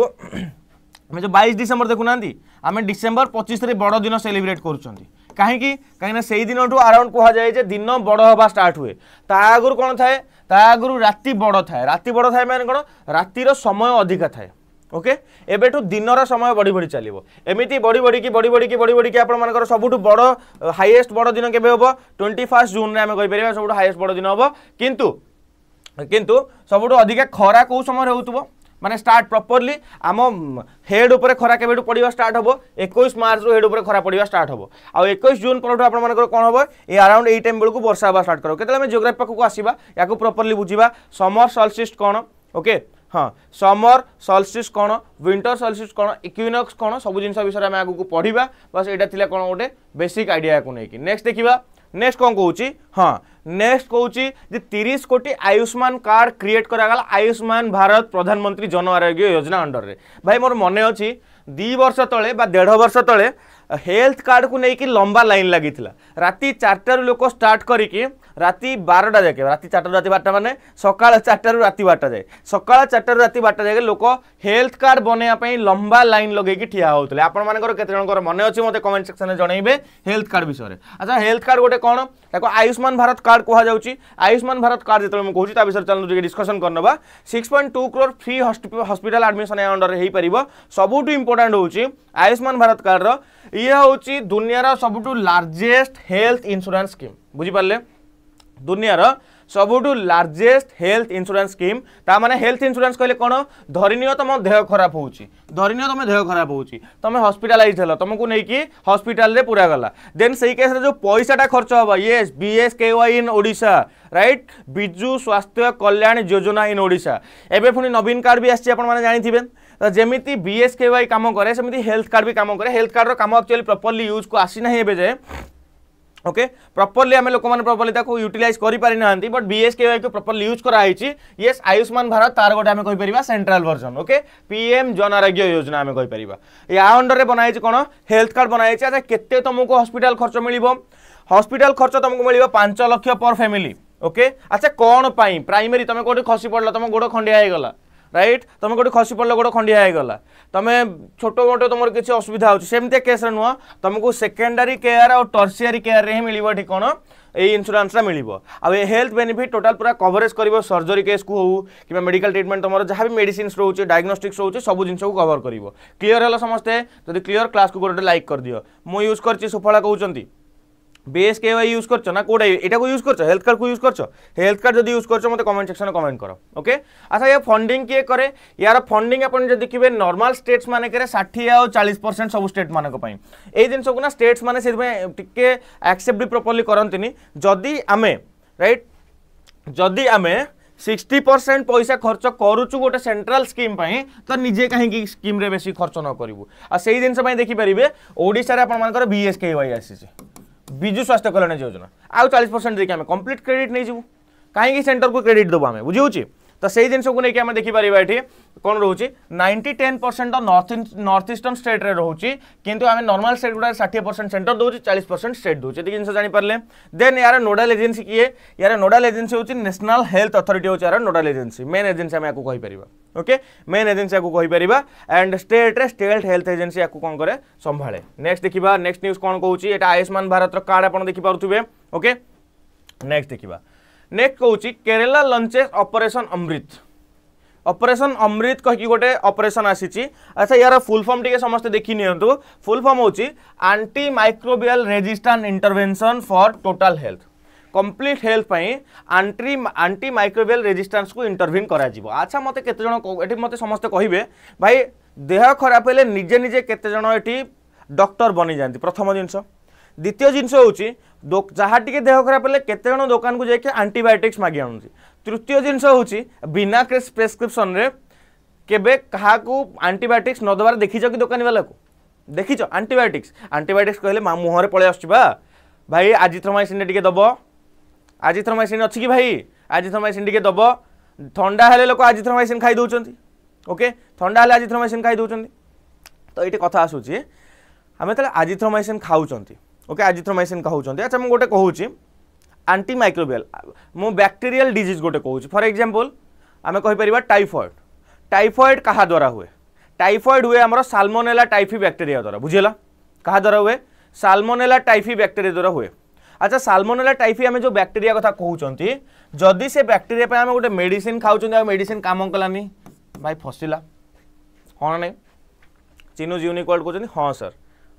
ଆମେ ଯେଉଁ ବାଇଶ ଡିସେମ୍ବର ଦେଖୁନାହାନ୍ତି ଆମେ ଡିସେମ୍ବର ପଚିଶରେ ବଡ଼ ଦିନ ସେଲିବ୍ରେଟ୍ କରୁଛନ୍ତି କାହିଁକି କାହିଁକିନା ସେଇ ଦିନଠୁ ଆରାଉଣ୍ଡ କୁହାଯାଏ ଯେ ଦିନ ବଡ଼ ହେବା ଷ୍ଟାର୍ଟ ହୁଏ ତା ଆଗରୁ କ'ଣ ଥାଏ ତା ଆଗରୁ ରାତି ବଡ଼ ଥାଏ ରାତି ବଡ଼ ଥାଏ ମାନେ କ'ଣ ରାତିର ସମୟ ଅଧିକା ଥାଏ ଓକେ ଏବେଠୁ ଦିନର ସମୟ ବଢ଼ି ବଢ଼ି ଚାଲିବ ଏମିତି ବଢ଼ି ବଢ଼ିକି ବଢ଼ି ବଢ଼ିକି ବଢ଼ି ବଢ଼ିକି ଆପଣମାନଙ୍କର ସବୁଠୁ ବଡ଼ ହାଇଏଷ୍ଟ ବଡ଼ ଦିନ କେବେ ହେବ ଟ୍ୱେଣ୍ଟି ଫାର୍ଷ୍ଟ ଜୁନ୍ରେ ଆମେ କହିପାରିବା ସବୁଠୁ ହାଇଏଷ୍ଟ ବଡ଼ ଦିନ ହେବ କିନ୍ତୁ কিন্তু সবুঠু অধিকা খরা কেউ সময় হোক মানে স্টার্ট প্রপরলি আম হেড উপরে খরা কেবেঠু পড়া স্টার্ট হব একুশ মার্চর হেড উপরে খরা পড়া স্টার্ট হব আকুশ জুন পরঠু আপনার কম হব এ আরাউন্ড এই টাইম বেড়ে বর্ষা হওয়া স্টার্ট করব কেতবে আমি জিওগ্রাফি পাখক আসবা ইয়াকু প্রপরলি বুঝবা সমর সলসিস্ট কোণ ওকে হ্যাঁ সমর সলসিস কোণ উইন্টর সলসিস কোণ ইকুইনক্স কোণ সবু জিনিস বিষয়ে আমি আগুক পড়া বাস এটা লা কোণ গোটে বেসিক আইডিয়া নিয়ে নেক্সট দেখা নেক্সট কম কৌছি হ্যাঁ নেক্সট কৌছি যে তিরিশ কোটি আয়ুষ্মান কার্ড ক্রিয়েট করা গলা আয়ুষ্মান ভারত প্রধানমন্ত্রী জন আরোগ্য যোজনা অন্ডর্রে ভাই মোর মনে অছি দুই বর্ষ তলে বা দেড় বর্ষ তলে হেলথ কার্ডকু নেই লম্বা লাইন লাগিলা রাতে চারটার লোক স্টার্ট করিকি ରାତି ବାରଟା ଯାକେ ରାତି ଚାରିଟାରୁ ରାତି ବାରଟା ମାନେ ସକାଳ ଚାରିଟାରୁ ରାତି ବାରଟା ଯାଏ ସକାଳ ଚାରିଟାରୁ ରାତି ବାରଟା ଯାକେ ଲୋକ ହେଲ୍ଥ କାର୍ଡ଼ ବନେଇବା ପାଇଁ ଲମ୍ବା ଲାଇନ୍ ଲଗେଇକି ଠିଆ ହେଉଥିଲେ ଆପଣମାନଙ୍କର କେତେ ଜଣଙ୍କର ମନେ ଅଛି ମୋତେ କମେଣ୍ଟ ସେକ୍ସନରେ ଜଣେଇବେ ହେଲ୍ଥ କାର୍ଡ଼ ବିଷୟରେ ଆଚ୍ଛା ହେଲ୍ଥ କାର୍ଡ଼ ଗୋଟେ କ'ଣ ତାକୁ ଆୟୁଷ୍ମାନ ଭାରତ କାର୍ଡ଼ କୁହାଯାଉଛି ଆୟୁଷ୍ମାନ ଭାରତ କାର୍ଡ଼ ଯେତେବେଳେ ମୁଁ କହୁଛି ତା ବିଷୟରେ ଚାଲନ୍ତୁ ଟିକେ ଡିସ୍କସନ୍ କରିନେବା six point two crore free hospital admission ଏ ଅଣ୍ଡରରେ ହେଇପାରିବ ସବୁଠୁ ଇମ୍ପୋର୍ଟାଣ୍ଟ ହେଉଛି ଆୟୁଷ୍ମାନ ଭାରତ କାର୍ଡ଼ର ଇଏ ହେଉଛି ଦୁନିଆର ସବୁଠୁ ଲାର୍ଜେଷ୍ଟ ହେଲ୍ଥ ଇନ୍ସୁରାନ୍ସ ସ୍କିମ୍ ବୁଝିପାରିଲେ দুনিয়ার সবুঠু লার্জেস্ট হেলথ ইন্সুরান্স স্কিম তা মানে হেলথ ইন্সুরান্স কহিলে কোণ ধরিনিও তুম দেহ খারাপ হচ্ছে ধরিনিও তুমি দেহ খারাপ হচ্ছে তুমি হসপিটালাইজ হল তুমি নেই হসপিটালে পুরা গলা দেন সেই কেসরে যে পয়সাটা খরচ হব yes B S K Y in Odisha right Biju Swasthya Kalyan Yojana in Odisha এবে পুঁ নবীন কার্ড বি আসছে আপনার জাঁথিবে যেমিতি বিএস কে ওয়াই কাম করে সেমি হেলথ কার্ড বি কাম করে হেলথ কার্ডর কাম আকচুয়ালি প্রপরলি ইউজ কু আসি না এবে যায় ओके प्रॉपर्ली आम लोक मैंने प्रॉपर्ली यूटिलाइज करना बट वाई को प्रॉपर्ली यूज कराई ये आयुष्मान भारत तार गोटे आम कहीपर central version okay PM Jan Arogya योजना आम कहीपर या अंडर में बनाई कौन हेल्थ कार्ड बनाई अच्छा के तुमको हस्पिटाल खर्च मिल हस्पिटाल खर्च तुमको मिल पांच लक्ष पर फैमिली ओके अच्छा कौन प्राइमरी तुम कौटे खसी पड़ा तुम गोड़ खंडिया রাইট তুমি গোটে খসি পড়লে গোটে খণ্ডিয়া হয়ে গলা তুমি ছোট মোটো তোমার কিছু অসুবিধা হচ্ছে সেমতি কেস্রে নুহ তুমি সেকেন্ডারি কেয়ার আর টর্সিয়ারি কেয়ারে হি মিলব এটি কোণ এই ইন্সুরান্সটা মিলব আেলথ বেনিফিট টোটাল পুরা কভরেজ করব সর্জরি কেসু হো কিংবা মেডিকাল ট্রিটমেন্ট তোমার যা বি মেডিসিনস রয়েছে ডায়গনোস্টিক্স রয়েছে সবু জিনিসকে কভর করব ক্লিয়ার হল সমস্তে যদি ক্লিয়ার ক্লাসকে গোটে লাইক করে দিও মু ইউজ করছি সুফলা কৌন बेस के वाई यूज करना कौट एटा को यूज कर हेल्थ कार्ड को यूज कर हेल्थ कार्ड जब यूज कर कमेंट सेक्शन में कमेंट कर ओके अच्छा ये फंडिंग किए करे यार फंडिंग आप देखिए नर्माल स्टेट्स मानक षाठी आ चालीस परसेंट सब स्टेट मानाई ये जिनस को ना स्टेट्स मैंने से आक्सेप्ट भी प्रपर्ली करते जदि आम रईट जदि आम सिक्सटी परसेंट पैसा खर्च करुचु गोटे सेंट्रल स्कीम तो निजे कहीं स्कीम बेस खर्च न करूँ आई जिनपाई देखिपारे ओडार आपर बी एस के वाई आसी विजु स्वास्थ्य कल्याण योजना आउ चालीस परसेंट देखिए कंप्लीट क्रेडिट नहीं जु कहीं सेन्टर को क्रेडिट दबा आम बुझे तो सही को लेकिन आम देखिपर ये कौन रोचे ninety ten percent north north eastern स्टेट्रे रोच कि आम नर्माल स्टेट गुड़ा षाठी परसेंट सेन्टर दौर चालीस परसेंट स्टेट दूसरे ये जिन जानपारे देन यार नोडाल एजेन्सी किए यार नोडाल एजेन्सी हूँ न्यासनाल हेल्थ अथरीट हूँ यार नोडाल एजेन्सी मेन एजेन्सी आम आपको कहीपर ओके मेन एजेन्सी आपको कहीपर एंड स्टेट्रे स्टेट हेल्थ एजेन्सी आपको कौन कैसे संभा नेक्स्ट देखा नेक्स्ट न्यूज कौन कौन ये आयुष्मान भारत कार्ड आप देखिपे ओके नेक्स्ट देखा ନେକ୍ସଟ କହୁଛି Kerala launches operation Amrit operation Amrit କହିକି ଗୋଟେ ଅପରେସନ୍ ଆସିଛି ଆଚ୍ଛା ୟାର ଫୁଲ୍ ଫର୍ମ ଟିକେ ସମସ୍ତେ ଦେଖି ନିଅନ୍ତୁ ଫୁଲ୍ ଫର୍ମ ହେଉଛି anti microbial resistant intervention for total health complete health পাই আন্টি আন্টি মাইক্রোবিয়াল রেজিষ্টান্স কু ইন্টরভিন করা যাব আচ্ছা মতো কেতজন এটি মতো সমস্তে কহবে ভাই দেহ খারাপ হলে নিজে নিজে কেতজন এটি ডক্টর বনি যাতে প্রথম জিনিস দ্বিতীয় জিনিস হচ্ছে যাহা টিকে দেহ খারাপ হলে কেতে জন দোকানকে যাই আন্টিবায়োটিক্স মাগি আনুছি তৃতীয় জিনিস হচ্ছে বিনা প্রেসক্রিপশনরে কেবে কাহু আন্টিবায়োটিক্স নদেবার দেখিছ কি দোকানীবালাকে দেখিছ আন্টিবায়োটিক্স আন্টিবায়োটিক্স কহিলে মা মুহরে পলাই আসছি বা ভাই আজিথ্রোমাইসিন টিকে দেব আজিথ্রোমাইসিন অছি কি ভাই আজিথ্রোমাইসিন টিকে দেব থন্ডা হলে লোক আজিথ্রোমাইসিন খাই দেউছেন ওকে থন্ডা হলে আজিথ্রোমাইসিন খাই দেউছেন তো এইটি কথা আসুচি আমি যেতে আজিথ্রোমাইসিন খাউছেন ओके आजिथ्रोमाइसिन कहते अच्छा मुझे गोटे कहूँ आंटीमाइक्रोबियाल मु बैक्टेरियल डिजीज गोटे कहूँ फर एक्जामपल आम कहीपर टाइफएड टाइफएड क्या द्वारा हुए टाइफएड हुए आम सालमोनेला टाइफी बैक्टेरिया द्वारा बुझेगा क्या द्वारा हुए सालमोनेला टाइफी बैक्टेरिया द्वारा हुए अच्छा सालमोनेला टाइफी आम जो बैक्टेरिया क्या कहते जदि से बैक्टेरिया आम गोटे मेडिसीन खाऊँ मेडिसीन कम कलानी भाई फसला हाँ ना नहीं चिनु यूनिकॉर्ड कहते हाँ सर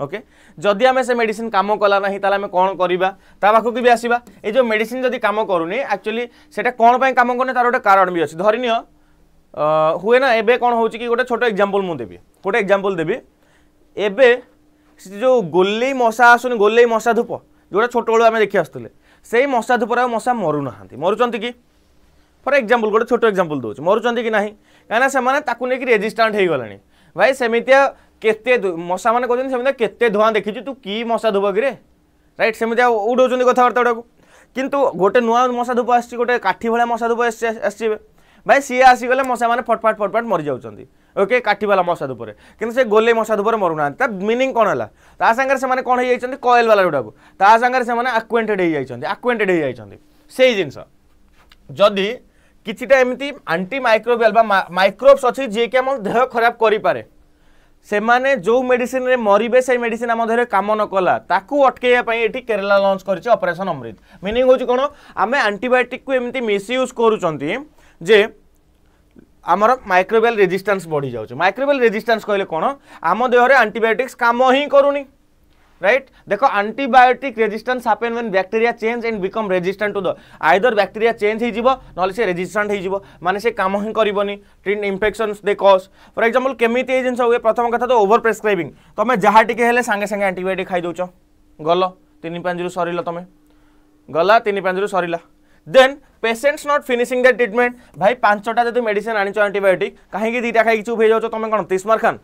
ওকে যদি আমি সে মেডিসিন কাম কলা না তাহলে আমি কোণ করা তা পাখক বি আসবা এই যে মেডিসিন যদি কাম করুনি আকচুয়ালি সেটা কোণ পাই কাম করুনি তার গোটে কারণ বি অছি ধরি নিও হুয়ে না এবে কোণ হচ্ছে কি গোটে ছোট এক্সাম্পল মু দেবি গোটে এক্সাম্পল দেবি এবে সে যে গোল্লেই মশা আসুনি গোল্লেই মশা ধূপ যেটা ছোটবেলু আমি দেখি আসুলে সেই মশা ধূপরে আর মশা মরু না মরুচার কি ফর এক্সাম্পল গোটে ছোট এক্সাম্পল দেছি মরুচার কি না কিনা সে তাকে রেজিষ্টাট হয়ে গলে ভাই সেমিতিয়া କେତେ ମଶାମାନେ କହୁଛନ୍ତି ସେମାନେ କେତେ ଧୂଆଁ ଦେଖିଛୁ ତୁ କି ମଶା ଧୂପ କିରେ ରାଇଟ୍ ସେମିତି ଆଉ ଉଡ଼ଉଛନ୍ତି କଥାବାର୍ତ୍ତା ଗୁଡ଼ାକୁ କିନ୍ତୁ ଗୋଟେ ନୂଆ ମଶା ଧୂପ ଆସିଛି ଗୋଟେ କାଠି ଭଳିଆ ମଶା ଧୂପ ଆସିଛି ଭାଇ ସିଏ ଆସିଗଲେ ମଶାମାନେ ଫଟଫାଟ ଫଟଫାଟ ମରିଯାଉଛନ୍ତି ଓକେ କାଠିବାଲା ମଶା ଧୂପରେ କିନ୍ତୁ ସେ ଗୋଲେଇ ମଶା ଧୂପରେ ମରୁନାହାନ୍ତି ତା ମିନିଂ କ'ଣ ହେଲା ତା ସାଙ୍ଗରେ ସେମାନେ କ'ଣ ହେଇଯାଇଛନ୍ତି କଏଲବାଲା ଗୁଡ଼ାକୁ ତା ସାଙ୍ଗରେ ସେମାନେ ଆକ୍ୱେଣ୍ଟେଡ଼ ହେଇଯାଇଛନ୍ତି ଆକ୍ୱେଣ୍ଟେଡ଼ ହେଇଯାଇଛନ୍ତି ସେଇ ଜିନିଷ ଯଦି କିଛିଟା ଏମିତି ଆଣ୍ଟି ମାଇକ୍ରୋବିଆଲ୍ ବା ମାଇକ୍ରୋବ୍ସ ଅଛି ଯିଏକି ଆମ ଦେହ ଖରାପ କରିପାରେ সেমানে যে মেডিসিন মরবে সেই মেডিসিন আম দেহে কাম নকলা তাকে অটকাইবা এটি কেরালা লঞ্চ করেছে অপরেশন অমৃত মিনিং হচ্ছে কোণ আমি আন্টিবায়োটিক কু এমতি মিসইউজ করুচার যে আমার মাইক্রোবেল রেজিষ্টান্স বড়ি যাচ্ছে মাইক্রোবেল রেজিষ্টান্স কহিলে কোণ আমার দেহরে আন্টিবায়োটিক্স কাম হি করুনি right देखो antibiotic resistance happen when bacteria change and become resistant to the either bacteria change ही जीवो नॉलेज से resistant ही जीवो माने से काम ही करिवनी treat infections they cause for example केमिति ए जिंस होए प्रथम कथा तो ओवर प्रिस्क्राइबिंग तमे जहा टिके हेले संगे संगे एंटीबायोटिक खाइ दोचो गलो तीन पांजरु सरिलो तमे गला तीन पांजरु सरिला then patients not finishing the treatment ভাই পাঁচটা যদি মেডিসিন আনিছ আন্টিবায়োটিক কাহিঁকি দুইটা খাইকি চুপ হয়ে যাচ্ছ তুমি কোণ তিসমার খান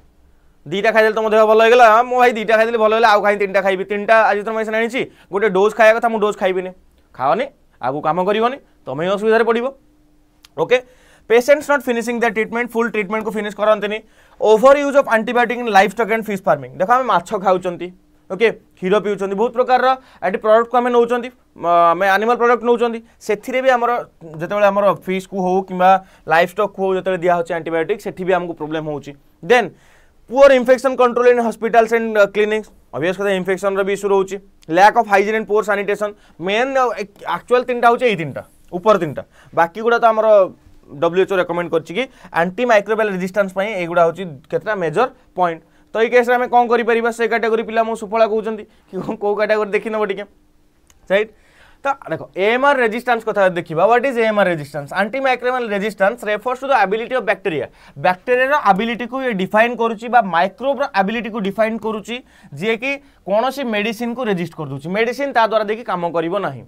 दीटा খাই तो তো দেহ ভাল হয়ে গেল মো ভাই দুইটা খাই দেলে ভাল হলে আউ খাই তিনটা খাইবি তিনটা আজ তোমার সিনা আনিছি গোটে ডোজ খাইয়া কথা মু ডোজ খাইবিনি খাওনি আগু কাম করবনি তুমি অসুবিধার পড়ব okay patients not finishing the treatment full treatment को फिनिश करते over use of antibiotic in livestock and fish farming देख आम मछ खाऊँ ओके क्षीर पिऊँ बहुत प्रकार प्रडक्ट को आम नौ आम आनिमाल प्रडक्ट नौ से आम जो आम फिश को हो कि लाइफ स्टक को जो दिया आंटबायोटिक से आमको प्रोब्लेम होन poor infection control in hospitals and clinics अभीयस क्या इनफेक्शन भी इश्यू रोचे lack of hygiene and poor sanitation main actual तीन हूँ यही तीन ऊपर तीन बाकी गुड़ा तो आम डब्ल्यूएचओ रेकमेंड कर आंटी माइक्रोबाल रेजिस्टान्स एगुड़ा मेजर पॉइंट तो ये केस कौन करें से कैटेगोरी पिला मो सुफला कहते कि कौ कैटेगोरी देखी नब टे रईट तो देखो AMR resistance কথা দেখিবা what is AMR resistance antimicrobial resistance refers to the ability of bacteria bacteria ର ability को ये define करूची बा microbe ର ability को define करूची जे कि कोनोसी medicine को resist कर दूची medicine ता द्वारा देखि काम करिवो नाही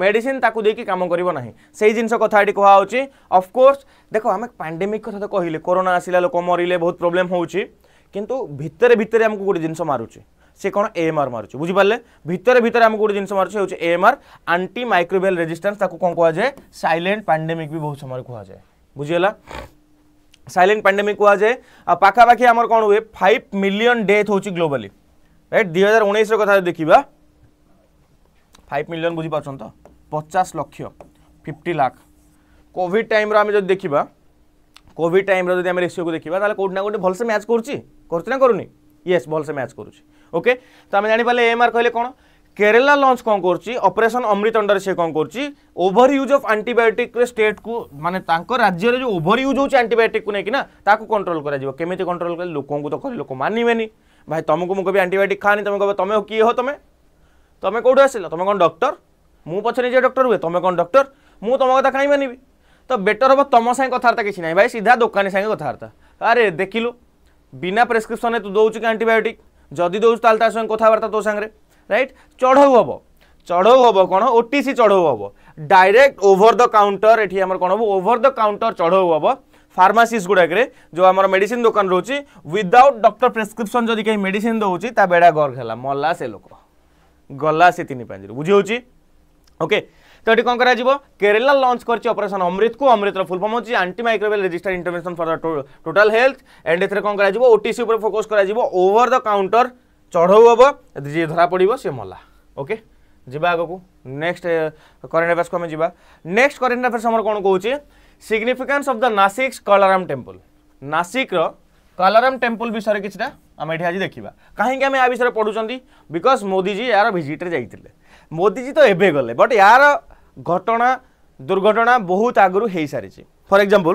मेडिसीन ताकू देखिए कम कर सही जिन कथा कहूँ अफकोर्स देख आम पांडेमिक कथा तो कहले कोरोना आसला लोक मरले बहुत प्रोब्लेम हो किंतु भितर भितर आमको गोटे जिन मारूची से कौन एएमआर मार्च बुझिपारे भितर भितर आमको गोटे जिन मारे हूँ एएमआर आंटी माइक्रोवेल रेजिटान्स कौन कहुए सैलेन्ट पांडेमिक भी बहुत समय कहुए बुझीगला सैलेन्ट पांडेमिक कहुए पखापाखि आम कौन हुए फाइव मिलियन डेथ हो ग्लोबाली रईट दुई हजार उन्नीस कथा देखा फाइव मिलियन बुझी पार्थ पचास लक्ष फिफ्टी लाख कोविड टाइम आम जब देखा कॉविड टाइम रेसीो को देखा तो कौटना कौटे भलसे मैच करुच करूनी येस भलसे मैच करुच्छी ओके तो आम पारे एएमआर कहे कौन केरला लंच कौन करपरेसन अमृत अंडर से कौन कर यूज अफ आंटीबायोटिक स्टेट को मानते राज्य जो ओभर तो यूज हो नहीं लेकिन कंट्रोल करमी कंट्रोल कर लोक तो कह लोक मानवे भाई तुमको मुझे आंटीबायोटिक खानी तुम कह तुम किए हो तुम तुम कौटू आस तुम कौन डक्टर मु पचर निजे डक्टर हुए तुम कौन डक्टर मुझ तुम कथा कहीं मानी तो बेटर हम तुम सां कथबार्ता किसी ना भाई सीधा दोकानी सांगे कथबार्ता अरे लु बिना प्रेसक्रिप्सन तू दौ कि आंटोटिक ଯଦି ଦେଉଛି ତାହେଲେ ତା ସାଙ୍ଗେ କଥାବାର୍ତ୍ତା ତୋ ସାଙ୍ଗରେ ରାଇଟ୍ ଚଢ଼ଉ ହେବ ଚଢ଼ଉ ହେବ କ'ଣ ଓ ଟି ସି ଚଢ଼ଉ ହେବ ଡାଇରେକ୍ଟ ଓଭର ଦ କାଉଣ୍ଟର ଏଠି ଆମର କ'ଣ ହେବ ଓଭର ଦ କାଉଣ୍ଟର ଚଢ଼ଉ ହେବ फार्मासीज गुड़ाक जो आम मेडिसीन दुकान रोचे विदाउट डक्टर प्रेस्क्रिप्सन जदि कहीं मेडिसीन दौर ता बेड़ा गर्ग है मल्ला से लोक गला से तीन पांच बुझी ओके তো এটি কম করা কেরালা লঞ্চ করছে অপরেশন অমৃত কু অমৃতর ফুল ফর্ম হচ্ছে anti microbial resistance intervention for total health and এতে কম করা ওটিসি উপরে ফোকস করা ওভর দ কাউন্টর চড়াও হব যে ধরা পড়ব সে মলা ওকে যা আগুক নেক্সট করেন্ট আফেয়ার্স কু আমি যা নেক্সট করেন্ট আফেয়ার্স আমার কোণ কৌছে significance of the Nashik Kalaram temple নাসিক্র কলারাম টেম্পল বিষয়ে কিছুটা আমি এটি আজ দেখা কাহিঁকি আমি এ বিষয়ে পড়ুচ্ছেন বিকজ মোদিজি এর ভিজিট্রে যাই মোদিজি তো এবে গলে বট ইয়ার ঘটনা দুর্ঘটনা বহুত আগর হয়ে সারিছে ফর এক্সাম্পল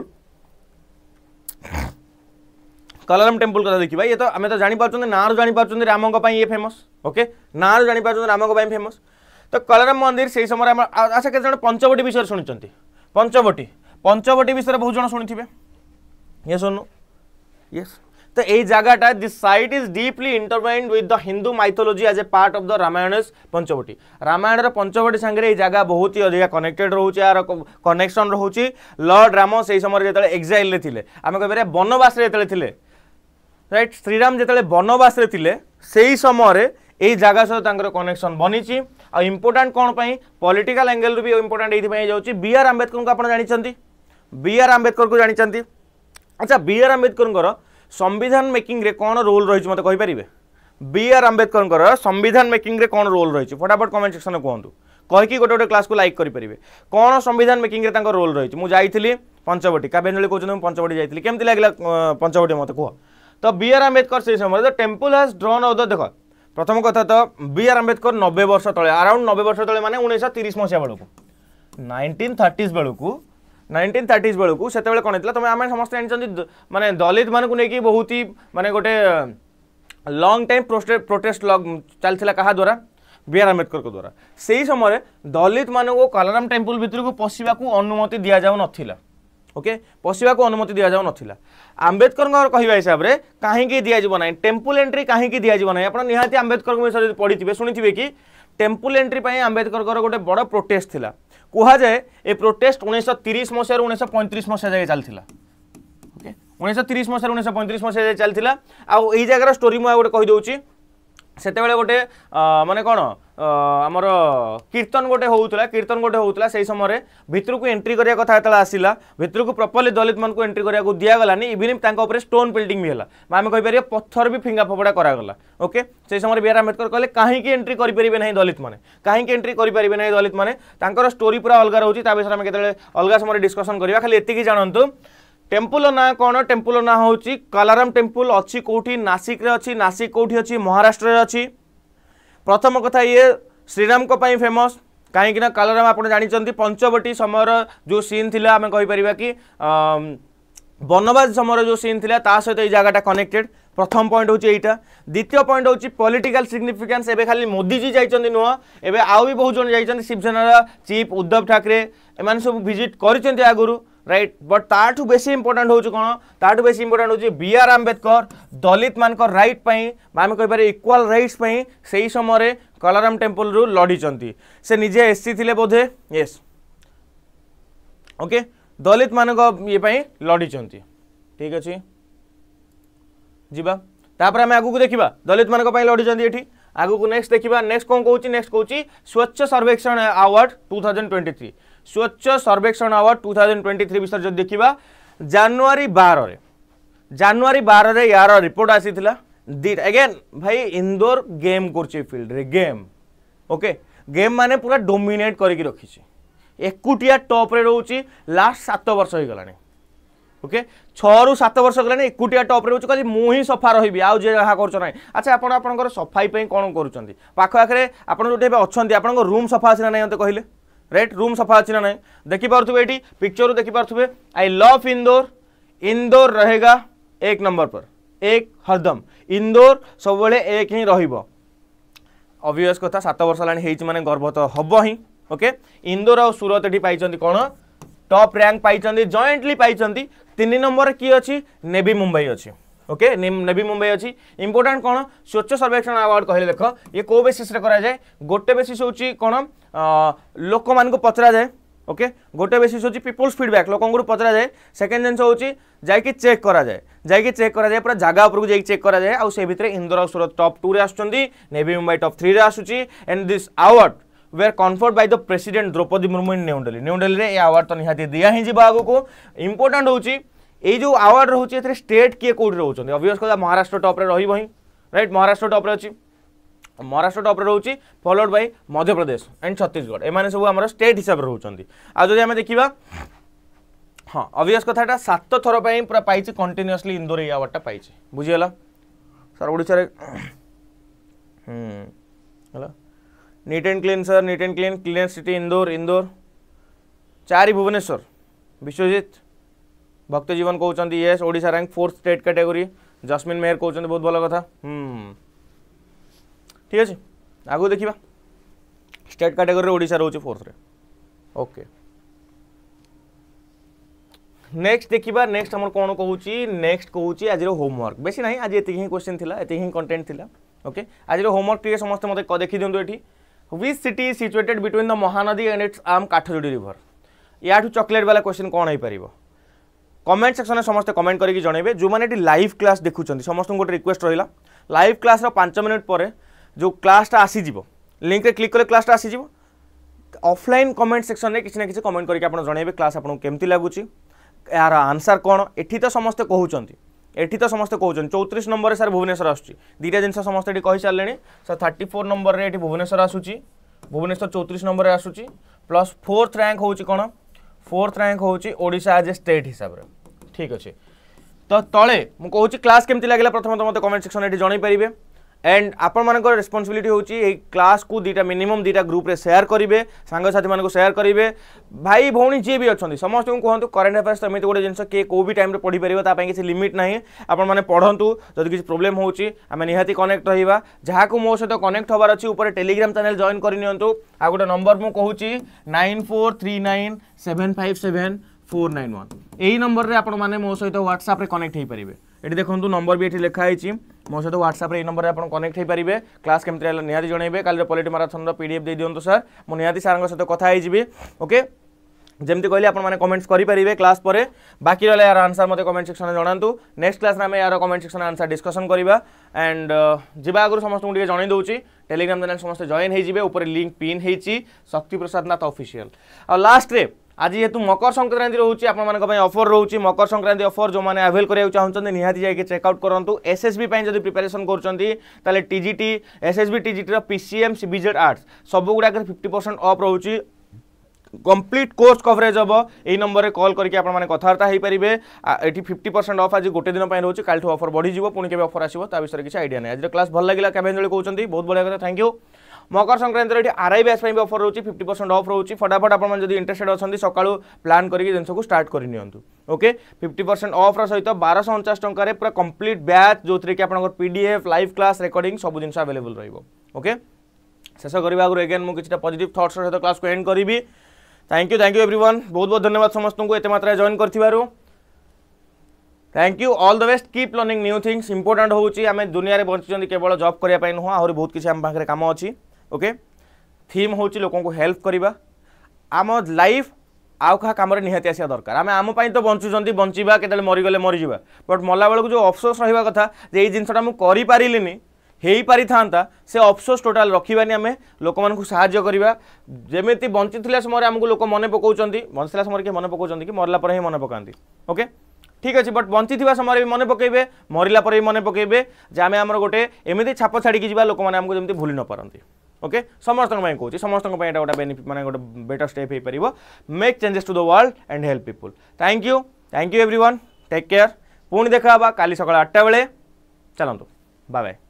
কলারম টেম্পল কথা দেখিবা ইয়ে তো আমি তো জাঁপারছেন না জাঁপারছেন রামঙ্ ইয়ে ফেমস ওকে না জাঁপারছেন রামঙ্ ফেমস তো কলারম মন্দির সেই সময় আমার আচ্ছা কেজন পঞ্চবটি বিষয়ে শুনেছেন পঞ্চবটি পঞ্চবটি বিষয়ে বহু জন শুনে ইয়ে শুনু ইয়েস তো এই জায়গাটা this site is deeply intertwined with the Hindu mythology as a part of the Ramayana's Panchavati রামায়ণের পঞ্চবটি সাংরে এই জায়গা বহুত হি অধিকা কনেক্টেড রয়েছে আর কনেকশন রয়েছে লর্ড রাম সেই সময় যেত এক্সাইলে লে আমি কইপারে বনবাসে যেত লে রাইট শ্রীরাম যেত বনবাসে লে সেই সময় এই জায়গা সহ তাঁর কনেকশন বনিছি আর ইম্পর্টাট কোণ পাই পলিটিকাল এঙ্গেল বি ইম্পর্টাট এই যাচ্ছি বি আর আম্বেদকর আপনার জাঁচান বি আর আম্বেদকর জাঁচান আচ্ছা বি আর আম্বেদকর संविधान मेकिंग रे कौन रोल रही मत कहींपर बी आर आंबेडकर संविधान मेकिंग रे कौन रोल रही फटाफट कमेंट सेक्शन में कहतु कहीकि गोटे गोटे क्लास को लाइक करेंगे कौन संविधान मेकिंग रे रोल रही मुझे पंचवटी काव्यांजलि कहते मुझे पंचवटी जाती केमती लगे पंचवटी मत कह तो बी आर आंबेडकर से समय द टेम्पल हाज ड्रन अव देख प्रथम कथा तो बी आर आंबेडकर नबे वर्ष तेज आराउंड नबे वर्ष तेज मैंने उन्नीस तीस मसीहा बेलू नाइंटीन थर्टिज बेलू নাইনটিন থার্টিজ বেড়ে সেতবে কোণ হয়েছিল তুমি আমি সমস্ত জাঁচান মানে দলিত মানুষ নিয়ে বহুত হি মানে গোটে লং টাইম প্রোটেস্ট চাল কাহা দ্বারা বি আর আম্বেদকর দ্বারা সেই সময় দলিত মানুষ কালারাম টেম্পল ভিতরক পশিবা অনুমতি দিয়া যাও নথিলা ওকে পশিবা অনুমতি দিয়া যাও নথিলা আম্বেদকর কহা হিসাবে কাহিকি দিয়া যাব না টেম্পল এন্ট্রি কাহিকি দিয়া যাব না আপনার নিহতি আম্বেদকর বিষয়ে যদি পড়িথিবে শুনিথিবে কি টেম্পল এন্ট্রি পাই আম্বেদকর গোটে বড় প্রোটেস্ট লা କୁହାଯାଏ ଏ ପ୍ରୋଟେଷ୍ଟ ଉଣେଇଶହ ତିରିଶ ମସିହାରୁ ଉଣେଇଶହ ପଇଁତିରିଶ ମସିହା ଯାଏ ଚାଲିଥିଲା ଓକେ ଉଣେଇଶହ ତିରିଶ ମସିହାରୁ ଉଣେଇଶହ ପଇଁତିରିଶ ମସିହା ଯାଏ ଚାଲିଥିଲା ଆଉ ଏଇ ଜାଗାର ଷ୍ଟୋରି ମୁଁ ଆଉ ଗୋଟେ କହିଦେଉଛି ସେତେବେଳେ ଗୋଟେ ମାନେ କ'ଣ আমার কীর্তন গোটে হোলা কীর্তন গোটে হোলা সেই সময় ভিতরক এন্ট্রি করার কথা যেত আসা ভিতরক প্রপরলি দলিত মানুষ এন্ট্রি করা দিগলানি ইভিন তাঁপরে স্টোন বিল্ডিং বি হল বা আমি কইপার পথর বি ফিঙ্গা ফোপড়া করাগলা ওকে সেই সময় বিআর আম্বেদকর কে কী এন্ট্রি করে পারে না দলিত মানে কী এন্ট্রি করে পারে না দলিত মানে তাঁর স্টোরি পুরা অলগা রয়েছে তা বিষয়ে আমি কেতবে অলগা সময় ডিসকসন করা খালি এতিকি জাঁতু টেম্পুল না কোণ টেম্পুল না হচ্ছে কালারাম টেম্পুল অছি কোটি নাসিকরে অছি নাসিক কোটি অছি মহারাষ্ট্রের অছি প্রথম কথা ইয়ে শ্রীরামক ফেমস କାହିଁକିନା କାଲରାମ ଆପଣ ଜାଣିଛନ୍ତି ପଞ୍ଚବଟୀ ସମୟର ଯେଉଁ ସିନ୍ ଥିଲା ଆମେ କହିପାରିବା କି ବନବାସ ସମୟର ଯେଉଁ ସିନ୍ ଥିଲା ତା ସହିତ ଏଇ ଜାଗାଟା କନେକ୍ଟେଡ଼ ପ୍ରଥମ ପଏଣ୍ଟ ହେଉଛି ଏଇଟା ଦ୍ୱିତୀୟ ପଏଣ୍ଟ ହେଉଛି ପଲିଟିକାଲ ସିଗ୍ନିଫିକାନ୍ସ ଏବେ ଖାଲି ମୋଦିଜୀ ଯାଇଛନ୍ତି ନୁହଁ ଏବେ ଆଉ ବି ବହୁତ ଜଣ ଯାଇଛନ୍ତି ଶିବସେନାର ଚିଫ୍ ଉଦ୍ଧବ ଠାକରେ ଏମାନେ ସବୁ ଭିଜିଟ୍ କରିଛନ୍ତି ଆଗରୁ right but that was important हूँ कौन ताठ बेस इंपोर्टाट हूँ बी आर आम्बेदकर दलित मान रईट आम कह पारे इक्वाल रईट्स से ही समय कलाराम टेम्पल रू लड़ी से निजे एस सी थे बोधे ये ओके दलित मान ये लड़ी ठीक अच्छे जीपर आम आगे देखा दलित मान लड़ी ये आगे नेक्स्ट देखा नेक्स्ट कौन कौन नेक्स्ट कौन Swachh Sarvekshan award two thousand twenty three Swachh Sarvekshan award two thousand twenty three ବିଷୟରେ ଯଦି ଦେଖିବା ଜାନୁଆରୀ ବାରରେ ଜାନୁଆରୀ ବାରରେ ୟାର ରିପୋର୍ଟ ଆସିଥିଲା ଦିଟା ଏଗେନ୍ ଭାଇ ଇନ୍ଦୋର ଗେମ୍ କରୁଛି ଫିଲ୍ଡରେ ଗେମ୍ ଓକେ ଗେମ୍ ମାନେ ପୁରା ଡୋମିନେଟ୍ କରିକି ରଖିଛି ଏକୁଟିଆ ଟପ୍ରେ ରହୁଛି ଲାଷ୍ଟ ସାତ ବର୍ଷ ହୋଇଗଲାଣି ଓକେ ଛଅରୁ ସାତ ବର୍ଷ ଗଲାଣି ଏକୁଟିଆ ଟପ୍ରେ ରହୁଛି କହିଲି ମୁଁ ହିଁ ସଫା ରହିବି ଆଉ ଯିଏ ଯାହା କରୁଛ ନାହିଁ ଆଚ୍ଛା ଆପଣ ଆପଣଙ୍କର ସଫାଇ ପାଇଁ କ'ଣ କରୁଛନ୍ତି ପାଖ ଆଖରେ ଆପଣ ଯେଉଁଠି ଏବେ ଅଛନ୍ତି ଆପଣଙ୍କ ରୁମ୍ ସଫା ଅଛି ନା ନାହିଁ ମୋତେ କହିଲେ रेट रूम सफा अच्छी ना ना देखिपे ये पिक्चर देखिपे आई लव इंदोर इंदोर रहेगा एक नंबर पर एक हरदम इंदोर सब एक ही रबियस कथा सात वर्ष होगा मैंने गर्व तो हम ही ओके इंदोर आ सूरत पाई कौन टप रैंक पाई जॉइंटली पाई तीन नंबर किए अच्छी नेबी मुंबई अच्छी ওকে নেভি মুম্বাই অছি ইম্পর্টাট কোণ স্বচ্ছ সর্বেক্ষণ আওয়ার্ড কহিলে দেখ ইয়ে কেউ বেসিসে করা যায় গোটে বেসিস হচ্ছে কোণ লোক মানুষ পচরা যায় ওকে গোটে বেসিস হচ্ছে পিপলস ফিডব্যাক লোকঙ্কু পচরা যায় সেকেন্ড জিনিস হচ্ছে যাইকি চেক করা যায় যাইকি চেক করা যায় পুরা জায়গা উপরকু যাই চেক করা যায় আউ সে ভিতরে ইন্দোর আর সুরত টপ টু রে আসছেন নেভি মুম্বাই টপ থ্রি রে আসুচি and this award was conferred by the president Droupadi Murmu in New Delhi New Delhi এ আওয়ার্ড তো নিহতি দিয়া হি যা আগুক ইম্পর্টাট হচ্ছে এই যে আওয়ার্ড রয়েছে এতে স্টেট কি কোটি রয়েছেন অভিয়াস কথা মহারাষ্ট্র টপরে রহব হি রাইট মহারাষ্ট্র টপরে অ মহারাষ্ট্র টপরে রয়েছে followed by Madhya Pradesh and Chhattisgarh এমানে সব আমার স্টেট হিসাবে রয়েছেন আদি আমি দেখা হ্যাঁ অভিয়াস কথাটা সাত থর পুরা পাইছে কন্টিনিউসলি ইন্দোর এই আওয়ার্ডটা পাইছে বুঝিগাল স্যার ওড়িশার hmm hello neat and clean sir neat and clean clean city Indore Indore চারি ভুবনেশ্বর বিশ্বজিৎ भक्त जीवन हम्म। कौन येस ओडा rank fourth state category Jasmin Mehar कौन बहुत भल कथ ठीक अच्छे आगे देखा स्टेट कैटेगोरी ओडा रोचे फोर्थ ओके नेक्स्ट देखा नेक्स्ट आम कौन कहूँ नेक्स्ट कौन आज होमवर्क बेसी ना आज एति क्वेश्चन थी एति कंटेन्ट थी ओके आज होमवर्क टी समस्त मत देखी दिंतु ये which city situated between the Mahanadi and its um Kathajodi river याठू चकलेट वाला क्वेश्चन कौन हो पार কমেন্ট সেকশনে সমস্তে কমেন্ট করি জনাইবে যে এটি লাইভ ক্লাস দেখুছেন সমস্ত গোটে রিকোয়েস্ট রহলা লাইভ ক্লাসর পাঁচ মিনিট পরে যে ক্লাসটা আসিযোগ লিঙ্করে ক্লিক কলে ক্লাসটা আসিযোগ অফলাইন কমেন্ট সেকশনে কিছু না কিছু কমেন্ট করি আপনার জনাইবে ক্লাস আপনার কেমতি লাগুচি এর আনসার কোণ এটি তো সমস্তে কুমার এটি তো সমস্তে কৌন চৌত্রিশ নম্বরে স্যার ভুবনেশ্বর আসুচি দুইটা জিনিস সমস্তে এটি কই সারে স্যার থার্টি ফোর নম্বরের এটি ভুবনেশ্বর আসুচি ভুবনেশ্বর চৌত্রিশ নম্বরের আসুচি প্লস ফোর্থ র্যাঙ্ক হচ্ছে কোণ ফোর্থ র্যাঙ্ক হচ্ছে ওড়শা আজ এ স্টেট হিসাবে ঠিক আছে তো তলে মু কହୁଛି ক্লাস কেমতি লাগিলা প্রথমে তো মতে কমেন্ট সেকশন এটি জনাই পারিবে এন্ড আপনার রেসপন্সবিলিটি হচ্ছে এই ক্লাস কু দুইটা মিনিমম দুইটা গ্রুপে সেয়ার করবে সাংসাথী মানুষ সেয়ার করবে ভাই ভৌণী যিয়ে বি অনেক সমস্ত কুহতু করেন্ট আফেয়ার্স এমনি গোটে জিনিস কে কেউ বি টাইমে পড়িপার তাপাই কিছু লিমিট না আপনার পড়ু যদি কিছু প্রোবলেম হচ্ছে আমি নিহতি কনেক্ট রহবা যা মো সহ কনেক্ট হবার অছি উপরে টেলিগ্রাম চ্যানেল জয়েন করে নিউ আগে গোটে নম্বর মু কুচি nine four three nine seven five seven four nine one এই নম্বরের আপনার মো সহ হোয়াটসঅ্যাপে কনেক্ট হয়ে পারে এটি দেখুন নম্বর বি এটি লেখা হয়েছে মো সহ হোয়াটসঅ্যাপে এই নম্বরে আপনার কনেক্ট হয়ে পারে ক্লাস কেমি হল নিহতি জনাইবে কালের পলিটি মারাথনর পিডিএফ দিয়ে দিও স্যার মু নিহতি স্যার সহ কথা হয়ে ওকে যেমি কহিলি আপনার কমেন্টস করে ক্লাস পরে বাকি রহলে এর আনসার মতো কমেন্ট সেকশনে জনাতু নেক্সট ক্লাসে আমি এর কমেন্ট সেকশনে আনসার ডিসকসন করা এন্ড যা আগু সমস্ত জনাই দেছি টেলিগ্রাম চ্যানেল সমস্ত জয়েন হয়ে যাবে উপরে লিঙ্ক পিন হয়েছি শক্তি প্রসাদ নাথ অফিসিয়াল আর লাস্টে আজ যেহেতু মকর সংক্রান্তি রয়েছে আপনার অফর রয়েছে মকর সংক্রান্তি অফর যে আভেল করা চাহুন নিহতি যাই চেকআউট করতু এসএসবি যদি প্রিপারেসন করছেন তাহলে টিজিটি এসএসবি টিজিটির পিসিএম সিবিজেড আর্টস সবুগুড়াকে ফিফটি পরসেন্ট অফ রয়েছে কমপ্লিট কোর্স কভরেজ হব এই নম্বরে কল করি আপনার কথাবার্তা হয়ে পারে এটি ফিফটি পরসেন্ট অফ আজ গোটে দিন রয়েছে কালু অফর বড়িযোগ পুঁ কেবে অফর আসবে তা বিষয়ে কিছু আইডিয়া নাই আজ ক্লাস ভাল লাগিলা কেভেঞ্জলি কৌন বহুত বড় কথা থ্যাংক ইউ মকর সংক্রান্তির এটি আরআই ব্যাচ পাই অফর রয়েছে ফিফটি পরসেন্ট অফ রয়েছে ফটাফট আপনার যদি ইন্টারেস্টেড অনেক সকাল প্লান করি জিনিসক স্টার্ট করে নিউ ওকে ফিফটি পরসেন্ট অফ্র সহিত বারশ অনচাশ টাকার পুরা কমপ্লিট ব্যাচ যেতে কি আপনার পিডিএফ লাইভ ক্লাস রেকর্ডিং সব জিনিস আভেলেবল রহব ওকে শেষ করা আগে এগেন মু কিছুটা পজিটিভ থটস সহ ক্লাসকে এন্ড করবি thank you thank you everyone বহুত বহুত ধন্যবাদ সমস্ত এত মাত্রায় জয়েন করথিবারু thank you all the best keep learning new things important হচ্ছে আমি দুনিয়ার বঞ্চিত কেবল জব করা নুহ আহরি বহুত কিছু আম পাখে কাম অছি ଓକେ ଥିମ୍ ହେଉଛି ଲୋକଙ୍କୁ ହେଲ୍ପ କରିବା ଆମ ଲାଇଫ୍ ଆଉ କାହା କାମରେ ନିହାତି ଆସିବା ଦରକାର ଆମେ ଆମ ପାଇଁ ତ ବଞ୍ଚୁଛନ୍ତି ବଞ୍ଚିବା କେତେବେଳେ ମରିଗଲେ ମରିଯିବା ବଟ୍ ମଲାବେଳକୁ ଯେଉଁ ଅଫସୋସ ରହିବା କଥା ଯେ ଏଇ ଜିନିଷଟା ମୁଁ କରିପାରିଲିନି ହେଇପାରିଥାନ୍ତା ସେ ଅଫସୋସ ଟୋଟାଲ ରଖିବାନି ଆମେ ଲୋକମାନଙ୍କୁ ସାହାଯ୍ୟ କରିବା ଯେମିତି ବଞ୍ଚିଥିଲା ସମୟରେ ଆମକୁ ଲୋକ ମନେ ପକାଉଛନ୍ତି ବଞ୍ଚିଲା ସମୟରେ କିଏ ମନେ ପକାଉଛନ୍ତି କି ମରିଲା ପରେ ହିଁ ମନେ ପକାନ୍ତି ଓକେ ଠିକ୍ ଅଛି ବଟ୍ ବଞ୍ଚିଥିବା ସମୟରେ ବି ମନେ ପକାଇବେ ମରିଲା ପରେ ବି ମନେ ପକାଇବେ ଯେ ଆମେ ଆମର ଗୋଟେ ଏମିତି ଛାପ ଛାଡ଼ିକି ଯିବା ଲୋକମାନେ ଆମକୁ ଯେମିତି ଭୁଲି ନ ପାରନ୍ତି ओके समस्त कौन समस्तों गोटे बेनिफिट मैंने गोटे बेटर स्टेप हो पार make changes to the world and help people thank you thank you everyone take care पुणी देखा काली सका आठटा बेले चलो बाय बाय